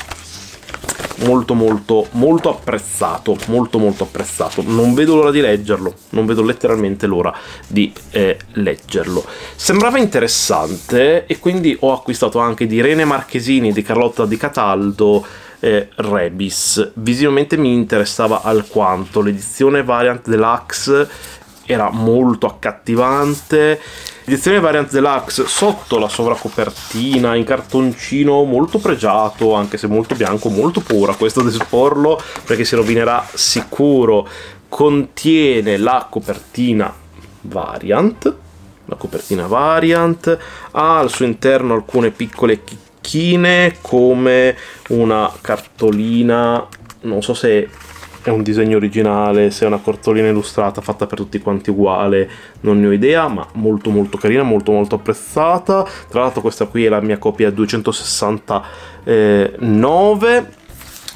molto molto molto apprezzato molto molto apprezzato non vedo l'ora di leggerlo non vedo letteralmente l'ora di eh, leggerlo sembrava interessante e quindi ho acquistato anche di Rene Marchesini di Carlotta di Cataldo eh, Rebis visivamente mi interessava alquanto l'edizione variant deluxe era molto accattivante Edizione Variant Deluxe sotto la sovracopertina, in cartoncino molto pregiato, anche se molto bianco, molto pura. Questo ad esporlo perché si rovinerà sicuro. Contiene la copertina Variant, la copertina Variant, ha al suo interno alcune piccole chicchine come una cartolina, non so se è un disegno originale, se è una cartolina illustrata fatta per tutti quanti uguale, non ne ho idea, ma molto molto carina, molto molto apprezzata. Tra l'altro questa qui è la mia copia 269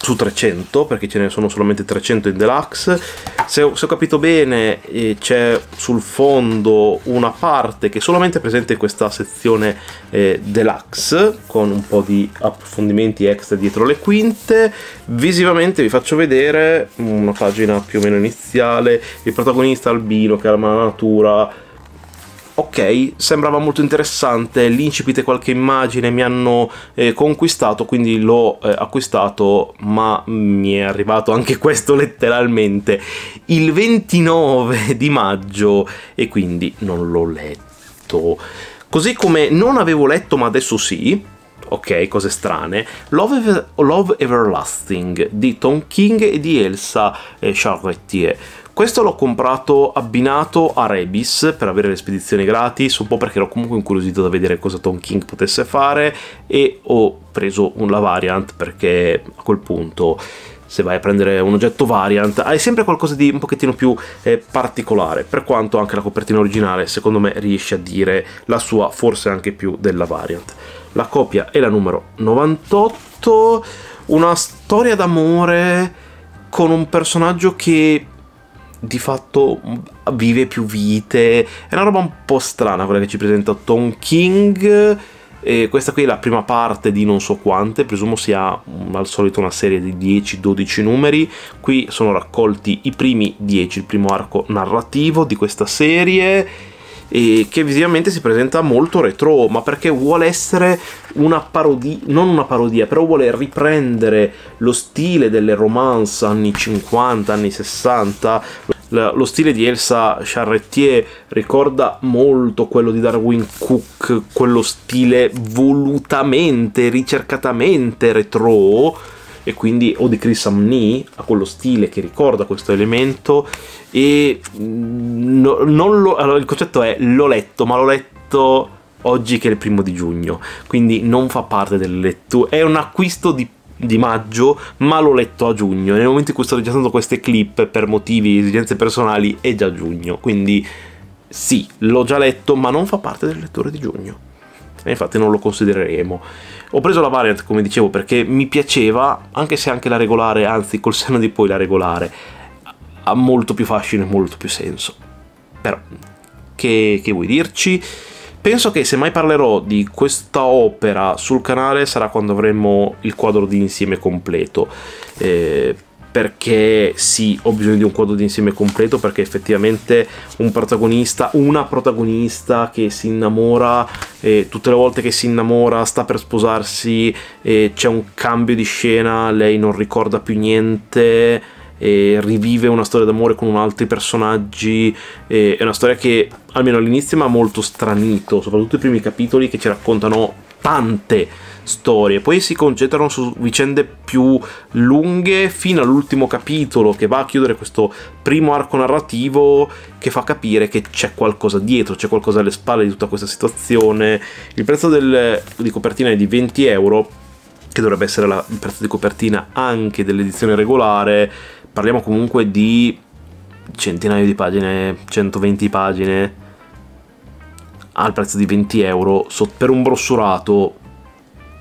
su 300 perché ce ne sono solamente 300 in deluxe se ho, se ho capito bene eh, c'è sul fondo una parte che è solamente presente in questa sezione eh, deluxe con un po' di approfondimenti extra dietro le quinte visivamente vi faccio vedere una pagina più o meno iniziale il protagonista albino che ama la natura ok, sembrava molto interessante, l'incipit e qualche immagine mi hanno eh, conquistato, quindi l'ho eh, acquistato, ma mi è arrivato anche questo letteralmente il 29 di maggio e quindi non l'ho letto. Così come non avevo letto, ma adesso sì, ok, cose strane, Love, Ever Love Everlasting di Tom King e di Elsa eh, Charretier questo l'ho comprato abbinato a Rebis per avere le spedizioni gratis, un po' perché ero comunque incuriosito da vedere cosa Tom King potesse fare e ho preso un la variant perché a quel punto se vai a prendere un oggetto variant, hai sempre qualcosa di un pochettino più eh, particolare, per quanto anche la copertina originale secondo me riesce a dire la sua, forse anche più della variant. La copia è la numero 98, una storia d'amore con un personaggio che di fatto vive più vite. È una roba un po' strana quella che ci presenta Tom King. E questa qui è la prima parte di non so quante, presumo sia al solito una serie di 10-12 numeri. Qui sono raccolti i primi 10, il primo arco narrativo di questa serie. che visivamente si presenta molto retro, ma perché vuole essere una parodia, non una parodia, però vuole riprendere lo stile delle romance anni 50, anni 60, lo stile di Elsa Charretier ricorda molto quello di Darwin Cook, quello stile volutamente, ricercatamente retro, e quindi o di Chris Amni ha quello stile che ricorda questo elemento e mm, no, lo, allora il concetto è l'ho letto ma l'ho letto oggi che è il primo di giugno quindi non fa parte del letture è un acquisto di di maggio, ma l'ho letto a giugno. Nel momento in cui sto registrando queste clip per motivi e esigenze personali è già giugno, quindi sì, l'ho già letto, ma non fa parte del lettore di giugno. E infatti non lo considereremo. Ho preso la variant, come dicevo, perché mi piaceva, anche se anche la regolare, anzi col senno di poi la regolare, ha molto più fascino e molto più senso. Però, che, che vuoi dirci? Penso che se mai parlerò di questa opera sul canale sarà quando avremo il quadro di insieme completo. Eh, perché sì, ho bisogno di un quadro di insieme completo perché effettivamente un protagonista, una protagonista che si innamora, eh, tutte le volte che si innamora sta per sposarsi, e c'è un cambio di scena, lei non ricorda più niente e rivive una storia d'amore con altri personaggi. E è una storia che almeno all'inizio mi ha molto stranito, soprattutto i primi capitoli che ci raccontano tante storie. Poi si concentrano su vicende più lunghe fino all'ultimo capitolo che va a chiudere questo primo arco narrativo che fa capire che c'è qualcosa dietro, c'è qualcosa alle spalle di tutta questa situazione. Il prezzo del, di copertina è di 20 euro, che dovrebbe essere la, il prezzo di copertina anche dell'edizione regolare parliamo comunque di centinaia di pagine, 120 pagine, al prezzo di 20 euro, so, per un brossurato,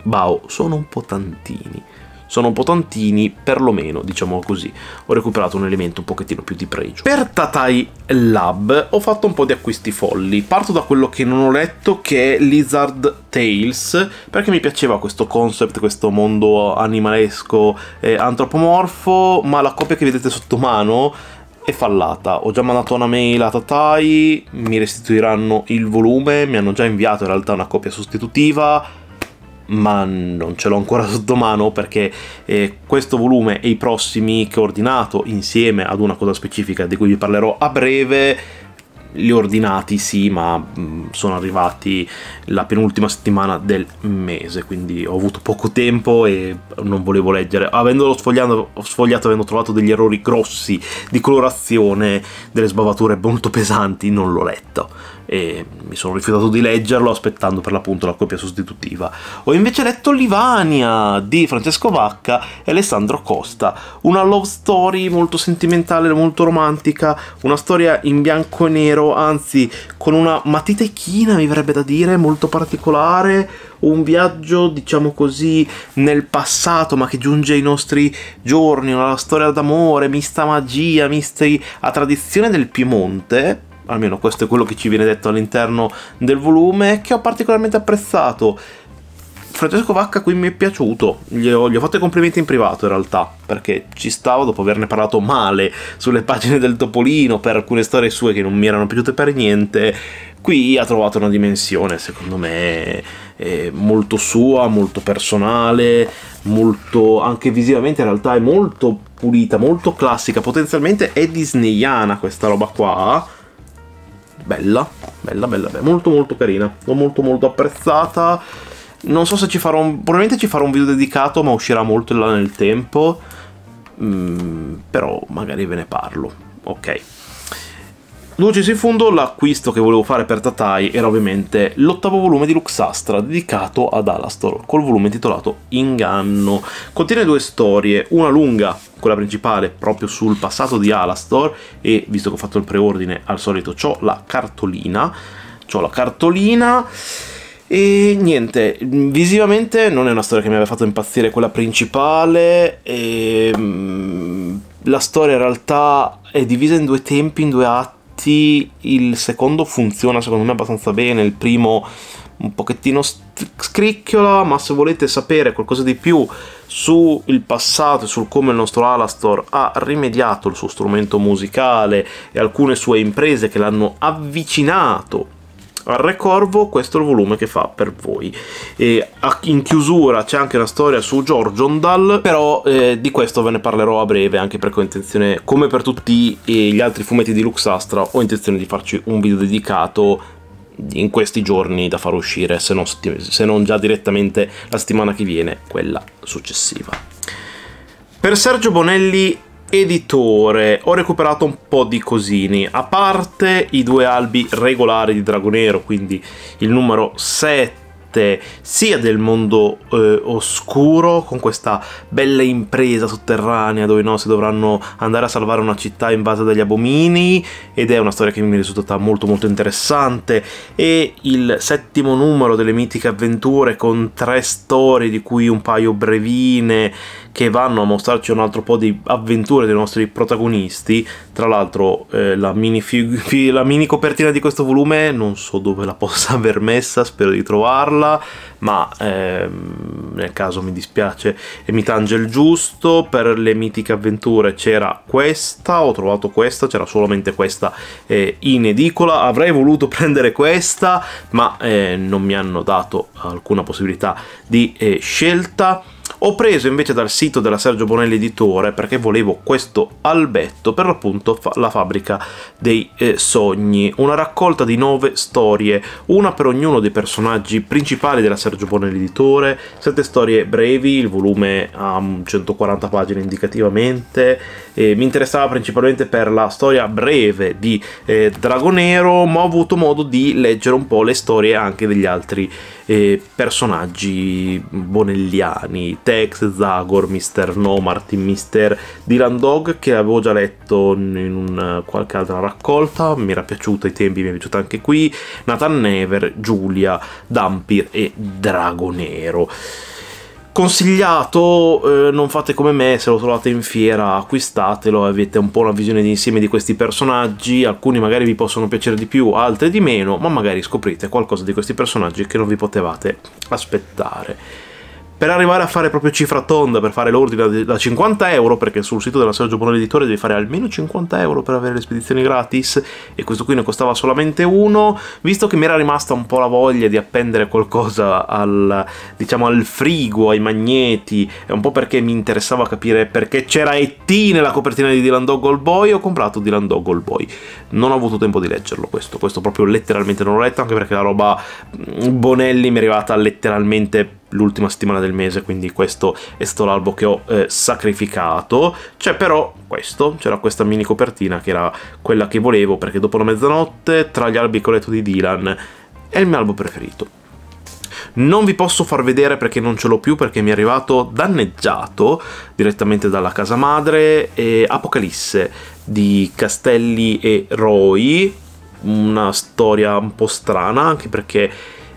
wow, sono un po' tantini sono un po' tantini, perlomeno, diciamo così, ho recuperato un elemento un pochettino più di pregio. Per Tatai Lab ho fatto un po' di acquisti folli, parto da quello che non ho letto che è Lizard Tales, perché mi piaceva questo concept, questo mondo animalesco eh, antropomorfo, ma la copia che vedete sotto mano è fallata. Ho già mandato una mail a Tatai, mi restituiranno il volume, mi hanno già inviato in realtà una copia sostitutiva ma non ce l'ho ancora sotto mano perché eh, questo volume e i prossimi che ho ordinato insieme ad una cosa specifica di cui vi parlerò a breve li ho ordinati sì ma mm, sono arrivati la penultima settimana del mese quindi ho avuto poco tempo e non volevo leggere avendolo sfogliato, sfogliato avendo trovato degli errori grossi di colorazione delle sbavature molto pesanti non l'ho letto e mi sono rifiutato di leggerlo aspettando per l'appunto la copia sostitutiva. Ho invece letto Livania di Francesco Vacca e Alessandro Costa, una love story molto sentimentale, molto romantica, una storia in bianco e nero, anzi con una matita e china mi verrebbe da dire, molto particolare, un viaggio diciamo così nel passato ma che giunge ai nostri giorni, una storia d'amore, mista magia, mista a tradizione del Piemonte almeno questo è quello che ci viene detto all'interno del volume, che ho particolarmente apprezzato. Francesco Vacca qui mi è piaciuto, gli ho, gli ho, fatto i complimenti in privato in realtà, perché ci stavo dopo averne parlato male sulle pagine del Topolino per alcune storie sue che non mi erano piaciute per niente, qui ha trovato una dimensione secondo me eh, molto sua, molto personale, molto anche visivamente in realtà è molto pulita, molto classica, potenzialmente è disneyana questa roba qua bella, bella, bella, bella, molto molto carina, l'ho molto molto apprezzata. Non so se ci farò un... probabilmente ci farò un video dedicato, ma uscirà molto là nel tempo. Mm, però magari ve ne parlo. Ok. Lucis in fondo l'acquisto che volevo fare per Tatai era ovviamente l'ottavo volume di Luxastra dedicato ad Alastor col volume intitolato Inganno. Contiene due storie, una lunga quella principale proprio sul passato di Alastor e visto che ho fatto il preordine al solito ho la cartolina, ho la cartolina e niente, visivamente non è una storia che mi aveva fatto impazzire quella principale e mm, la storia in realtà è divisa in due tempi, in due atti effetti il secondo funziona secondo me abbastanza bene, il primo un pochettino scricchiola, ma se volete sapere qualcosa di più sul passato e sul come il nostro Alastor ha rimediato il suo strumento musicale e alcune sue imprese che l'hanno avvicinato al Re Corvo questo è il volume che fa per voi e in chiusura c'è anche una storia su Giorgiondal però eh, di questo ve ne parlerò a breve anche perché ho intenzione come per tutti gli altri fumetti di Luxastra ho intenzione di farci un video dedicato in questi giorni da far uscire se non, se non già direttamente la settimana che viene quella successiva per Sergio Bonelli editore ho recuperato un po' di cosini, a parte i due albi regolari di Dragonero, quindi il numero 7 sia del mondo eh, oscuro con questa bella impresa sotterranea dove i nostri dovranno andare a salvare una città invasa dagli abomini ed è una storia che mi è risultata molto molto interessante e il settimo numero delle mitiche avventure con tre storie di cui un paio brevine che vanno a mostrarci un altro po' di avventure dei nostri protagonisti. Tra l'altro, eh, la, mini fig- la mini copertina di questo volume non so dove la possa aver messa, spero di trovarla, ma ehm, nel caso mi dispiace. E mi tange il giusto. Per le mitiche avventure c'era questa, ho trovato questa, c'era solamente questa eh, in edicola. Avrei voluto prendere questa, ma eh, non mi hanno dato alcuna possibilità di eh, scelta ho preso invece dal sito della Sergio Bonelli Editore perché volevo questo albetto, per l'appunto fa la fabbrica dei eh, sogni, una raccolta di nove storie, una per ognuno dei personaggi principali della Sergio Bonelli Editore, sette storie brevi, il volume ha um, 140 pagine indicativamente, eh, mi interessava principalmente per la storia breve di eh, Dragonero, ma ho avuto modo di leggere un po' le storie anche degli altri eh, personaggi bonelliani, Tex, Zagor, Mr. No, Martin Mister, Dylan Dog, che avevo già letto in un, eh, qualche altra raccolta, mi era piaciuto ai tempi, mi è piaciuto anche qui, Nathan Never, Giulia, Dampir e Dragonero. Consigliato, eh, non fate come me, se lo trovate in fiera acquistatelo, avete un po' una visione di insieme di questi personaggi, alcuni magari vi possono piacere di più, altri di meno, ma magari scoprite qualcosa di questi personaggi che non vi potevate aspettare per arrivare a fare proprio cifra tonda, per fare l'ordine da 50 euro, perché sul sito della Sergio Bonelli Editore devi fare almeno 50 euro per avere le spedizioni gratis, e questo qui ne costava solamente uno, visto che mi era rimasta un po' la voglia di appendere qualcosa al, diciamo, al frigo, ai magneti, e un po' perché mi interessava capire perché c'era E.T. nella copertina di Dylan Dog All Boy, ho comprato Dylan Dog All Boy. Non ho avuto tempo di leggerlo questo, questo proprio letteralmente non l'ho letto, anche perché la roba mm, Bonelli mi è arrivata letteralmente l'ultima settimana del mese, quindi questo è stato l'albo che ho eh, sacrificato. C'è però questo, c'era questa mini copertina che era quella che volevo perché dopo la mezzanotte, tra gli albi che ho letto di Dylan, è il mio albo preferito. Non vi posso far vedere perché non ce l'ho più perché mi è arrivato danneggiato direttamente dalla casa madre e Apocalisse di Castelli e Roy, una storia un po' strana anche perché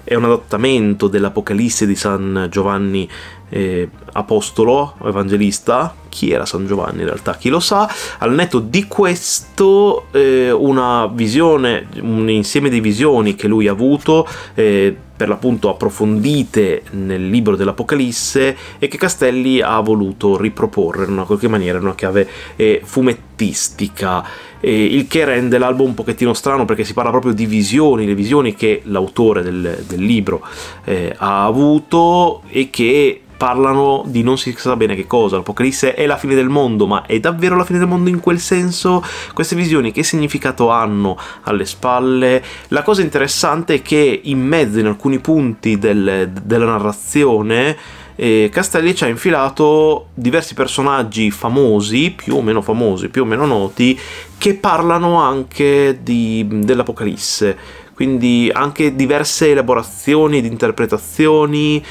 è un adattamento dell'Apocalisse di San Giovanni eh, Apostolo, Evangelista, chi era San Giovanni in realtà, chi lo sa, al netto di questo eh, una visione, un insieme di visioni che lui ha avuto, eh, per l'appunto approfondite nel libro dell'Apocalisse e che Castelli ha voluto riproporre in una qualche maniera in una chiave eh, fumettistica, eh, il che rende l'album un pochettino strano perché si parla proprio di visioni, le visioni che l'autore del, del libro eh, ha avuto e che parlano di non si sa bene che cosa. L'Apocalisse è la fine del mondo, ma è davvero la fine del mondo in quel senso? Queste visioni che significato hanno alle spalle? La cosa interessante è che in mezzo, in alcuni punti del, della narrazione, eh, Castelli ci ha infilato diversi personaggi famosi, più o meno famosi, più o meno noti, che parlano anche dell'Apocalisse quindi anche diverse elaborazioni ed interpretazioni,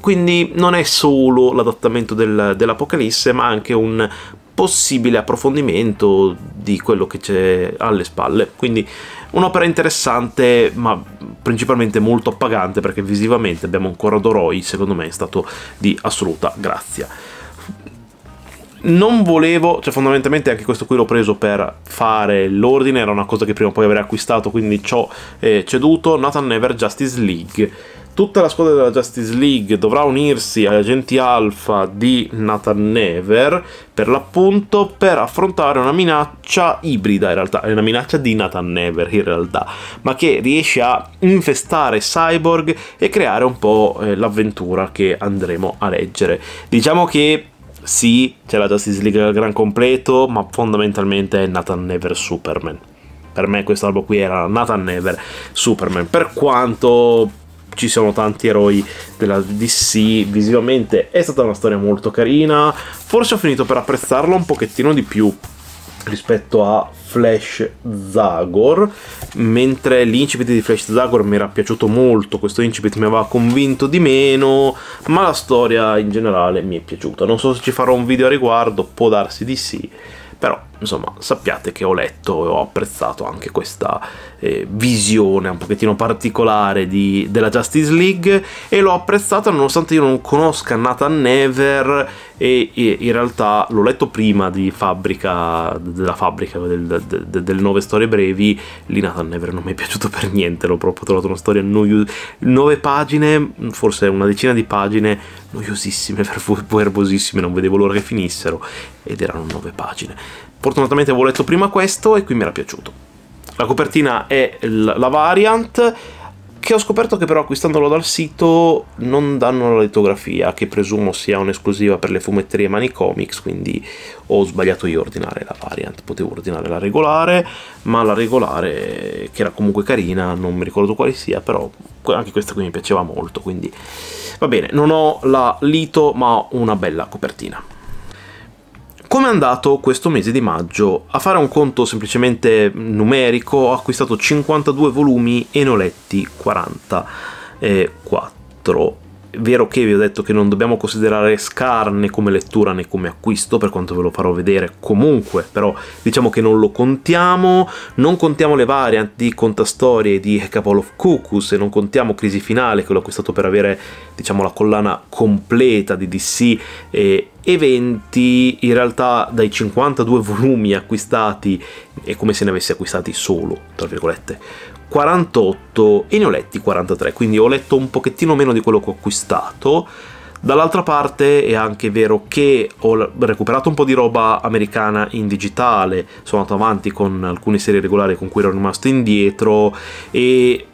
quindi non è solo l'adattamento del, dell'Apocalisse ma anche un possibile approfondimento di quello che c'è alle spalle. Quindi un'opera interessante, ma principalmente molto appagante perché visivamente abbiamo un Corradoroi, secondo me è stato di assoluta grazia non volevo, cioè fondamentalmente anche questo qui l'ho preso per fare l'ordine, era una cosa che prima o poi avrei acquistato, quindi ci ho eh, ceduto, Nathan Never Justice League. Tutta la squadra della Justice League dovrà unirsi agli agenti alfa di Nathan Never, per l'appunto, per affrontare una minaccia ibrida in realtà, è una minaccia di Nathan Never in realtà, ma che riesce a infestare Cyborg e creare un po' eh, l'avventura che andremo a leggere. Diciamo che sì, c'è la Justice League al gran completo, ma fondamentalmente è Nathan Never Superman. Per me questo album qui era Nathan Never Superman, per quanto ci siano tanti eroi della DC visivamente è stata una storia molto carina forse ho finito per apprezzarla un pochettino di più rispetto a Flash Zagor, mentre l'incipit di Flash Zagor mi era piaciuto molto, questo incipit mi aveva convinto di meno, ma la storia in generale mi è piaciuta. Non so se ci farò un video a riguardo, può darsi di sì, però insomma sappiate che ho letto e ho apprezzato anche questa eh, visione un pochettino particolare di, della Justice League e l'ho apprezzata nonostante io non conosca Nathan Never e, e in realtà l'ho letto prima di Fabbrica della Fabbrica del, del, del Nove Storie Brevi lì Nathan Never non mi è piaciuto per niente l'ho proprio trovato una storia noiosa 9 pagine forse una decina di pagine noiosissime verbosissime non vedevo l'ora che finissero ed erano 9 pagine Fortunatamente avevo letto prima questo e qui mi era piaciuto. La copertina è la variant che ho scoperto che però acquistandolo dal sito non danno la litografia, che presumo sia un'esclusiva per le fumetterie Mani Comics, quindi ho sbagliato io a ordinare la variant, potevo ordinare la regolare, ma la regolare, che era comunque carina, non mi ricordo quale sia, però anche questa qui mi piaceva molto, quindi va bene, non ho la lito ma ho una bella copertina. Come è andato questo mese di maggio? A fare un conto semplicemente numerico ho acquistato 52 volumi e ne ho letti 44 vero che vi ho detto che non dobbiamo considerare Scar né come lettura né come acquisto, per quanto ve lo farò vedere comunque, però diciamo che non lo contiamo, non contiamo le variant di Contastorie di Hecapol of Cucus e non contiamo Crisi Finale che l'ho acquistato per avere diciamo la collana completa di DC e eventi in realtà dai 52 volumi acquistati è come se ne avessi acquistati solo, tra virgolette, 48 e ne ho letti 43, quindi ho letto un pochettino meno di quello che ho acquistato. Dall'altra parte è anche vero che ho recuperato un po' di roba americana in digitale, sono andato avanti con alcune serie regolari con cui ero rimasto indietro e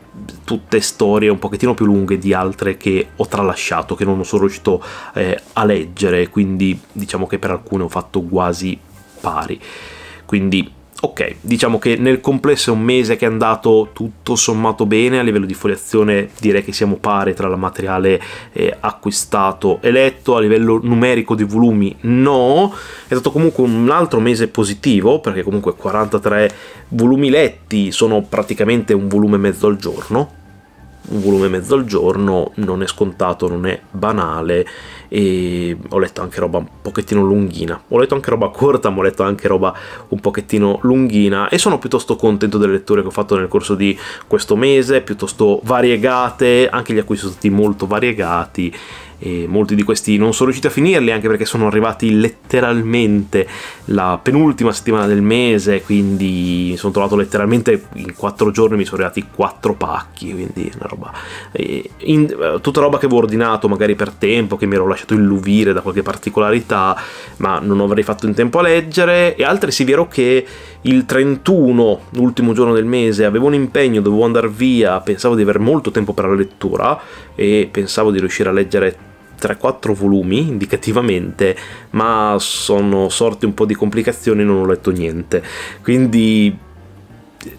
tutte storie un pochettino più lunghe di altre che ho tralasciato, che non sono riuscito eh, a leggere, quindi diciamo che per alcune ho fatto quasi pari. Quindi ok, diciamo che nel complesso è un mese che è andato tutto sommato bene, a livello di foliazione direi che siamo pari tra il materiale eh, acquistato e letto, a livello numerico di volumi no, è stato comunque un altro mese positivo perché comunque 43 volumi letti sono praticamente un volume mezzo al giorno, un volume mezzo al giorno non è scontato, non è banale e ho letto anche roba un pochettino lunghina. Ho letto anche roba corta, ma ho letto anche roba un pochettino lunghina e sono piuttosto contento delle letture che ho fatto nel corso di questo mese, piuttosto variegate, anche gli acquisti sono stati molto variegati e molti di questi non sono riusciti a finirli anche perché sono arrivati letteralmente la penultima settimana del mese, quindi mi sono trovato letteralmente in quattro giorni mi sono arrivati quattro pacchi, quindi una roba... In, eh, tutta roba che avevo ordinato magari per tempo, che mi ero lasciato illuvire da qualche particolarità, ma non avrei fatto in tempo a leggere, e altri altresì vero che il 31, l'ultimo giorno del mese, avevo un impegno, dovevo andare via, pensavo di avere molto tempo per la lettura e pensavo di riuscire a leggere 3-4 volumi indicativamente, ma sono sorti un po' di complicazioni e non ho letto niente. Quindi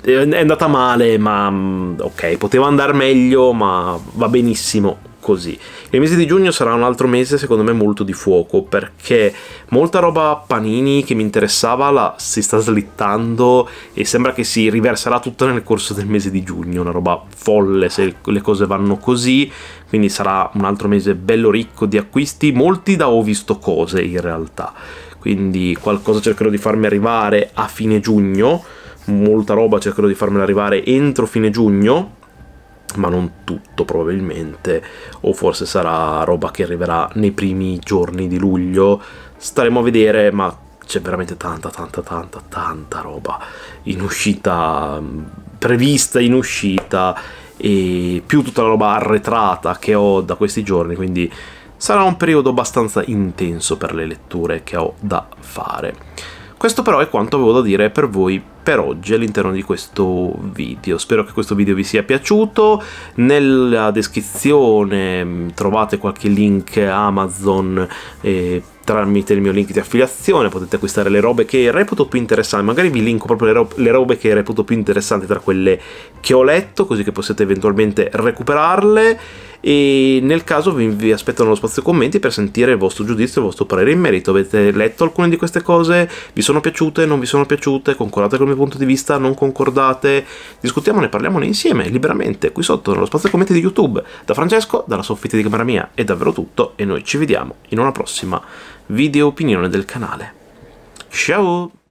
eh, è andata male, ma mm, ok, poteva andare meglio, ma va benissimo così. Il mese di giugno sarà un altro mese secondo me molto di fuoco perché molta roba panini che mi interessava la, si sta slittando e sembra che si riverserà tutta nel corso del mese di giugno, una roba folle se le cose vanno così, quindi sarà un altro mese bello ricco di acquisti, molti da ho visto cose in realtà, quindi qualcosa cercherò di farmi arrivare a fine giugno, molta roba cercherò di farmela arrivare entro fine giugno ma non tutto probabilmente, o forse sarà roba che arriverà nei primi giorni di luglio, staremo a vedere, ma c'è veramente tanta, tanta, tanta, tanta roba in uscita, mm, prevista in uscita, e più tutta la roba arretrata che ho da questi giorni, quindi sarà un periodo abbastanza intenso per le letture che ho da fare. Questo però è quanto avevo da dire per voi per oggi all'interno di questo video. Spero che questo video vi sia piaciuto. Nella descrizione mm, trovate qualche link Amazon eh, tramite il mio link di affiliazione potete acquistare le robe che reputo più interessanti magari vi linko proprio le, ro le, robe che reputo più interessanti tra quelle che ho letto così che possiate eventualmente recuperarle e nel caso vi, vi aspetto nello spazio commenti per sentire il vostro giudizio il vostro parere in merito avete letto alcune di queste cose vi sono piaciute non vi sono piaciute concordate con me? mio punto di vista non concordate, discutiamone, parliamone insieme, liberamente, qui sotto, nello spazio commenti di YouTube. Da Francesco, dalla soffitta di camera mia, è davvero tutto e noi ci vediamo in una prossima video opinione del canale. Ciao!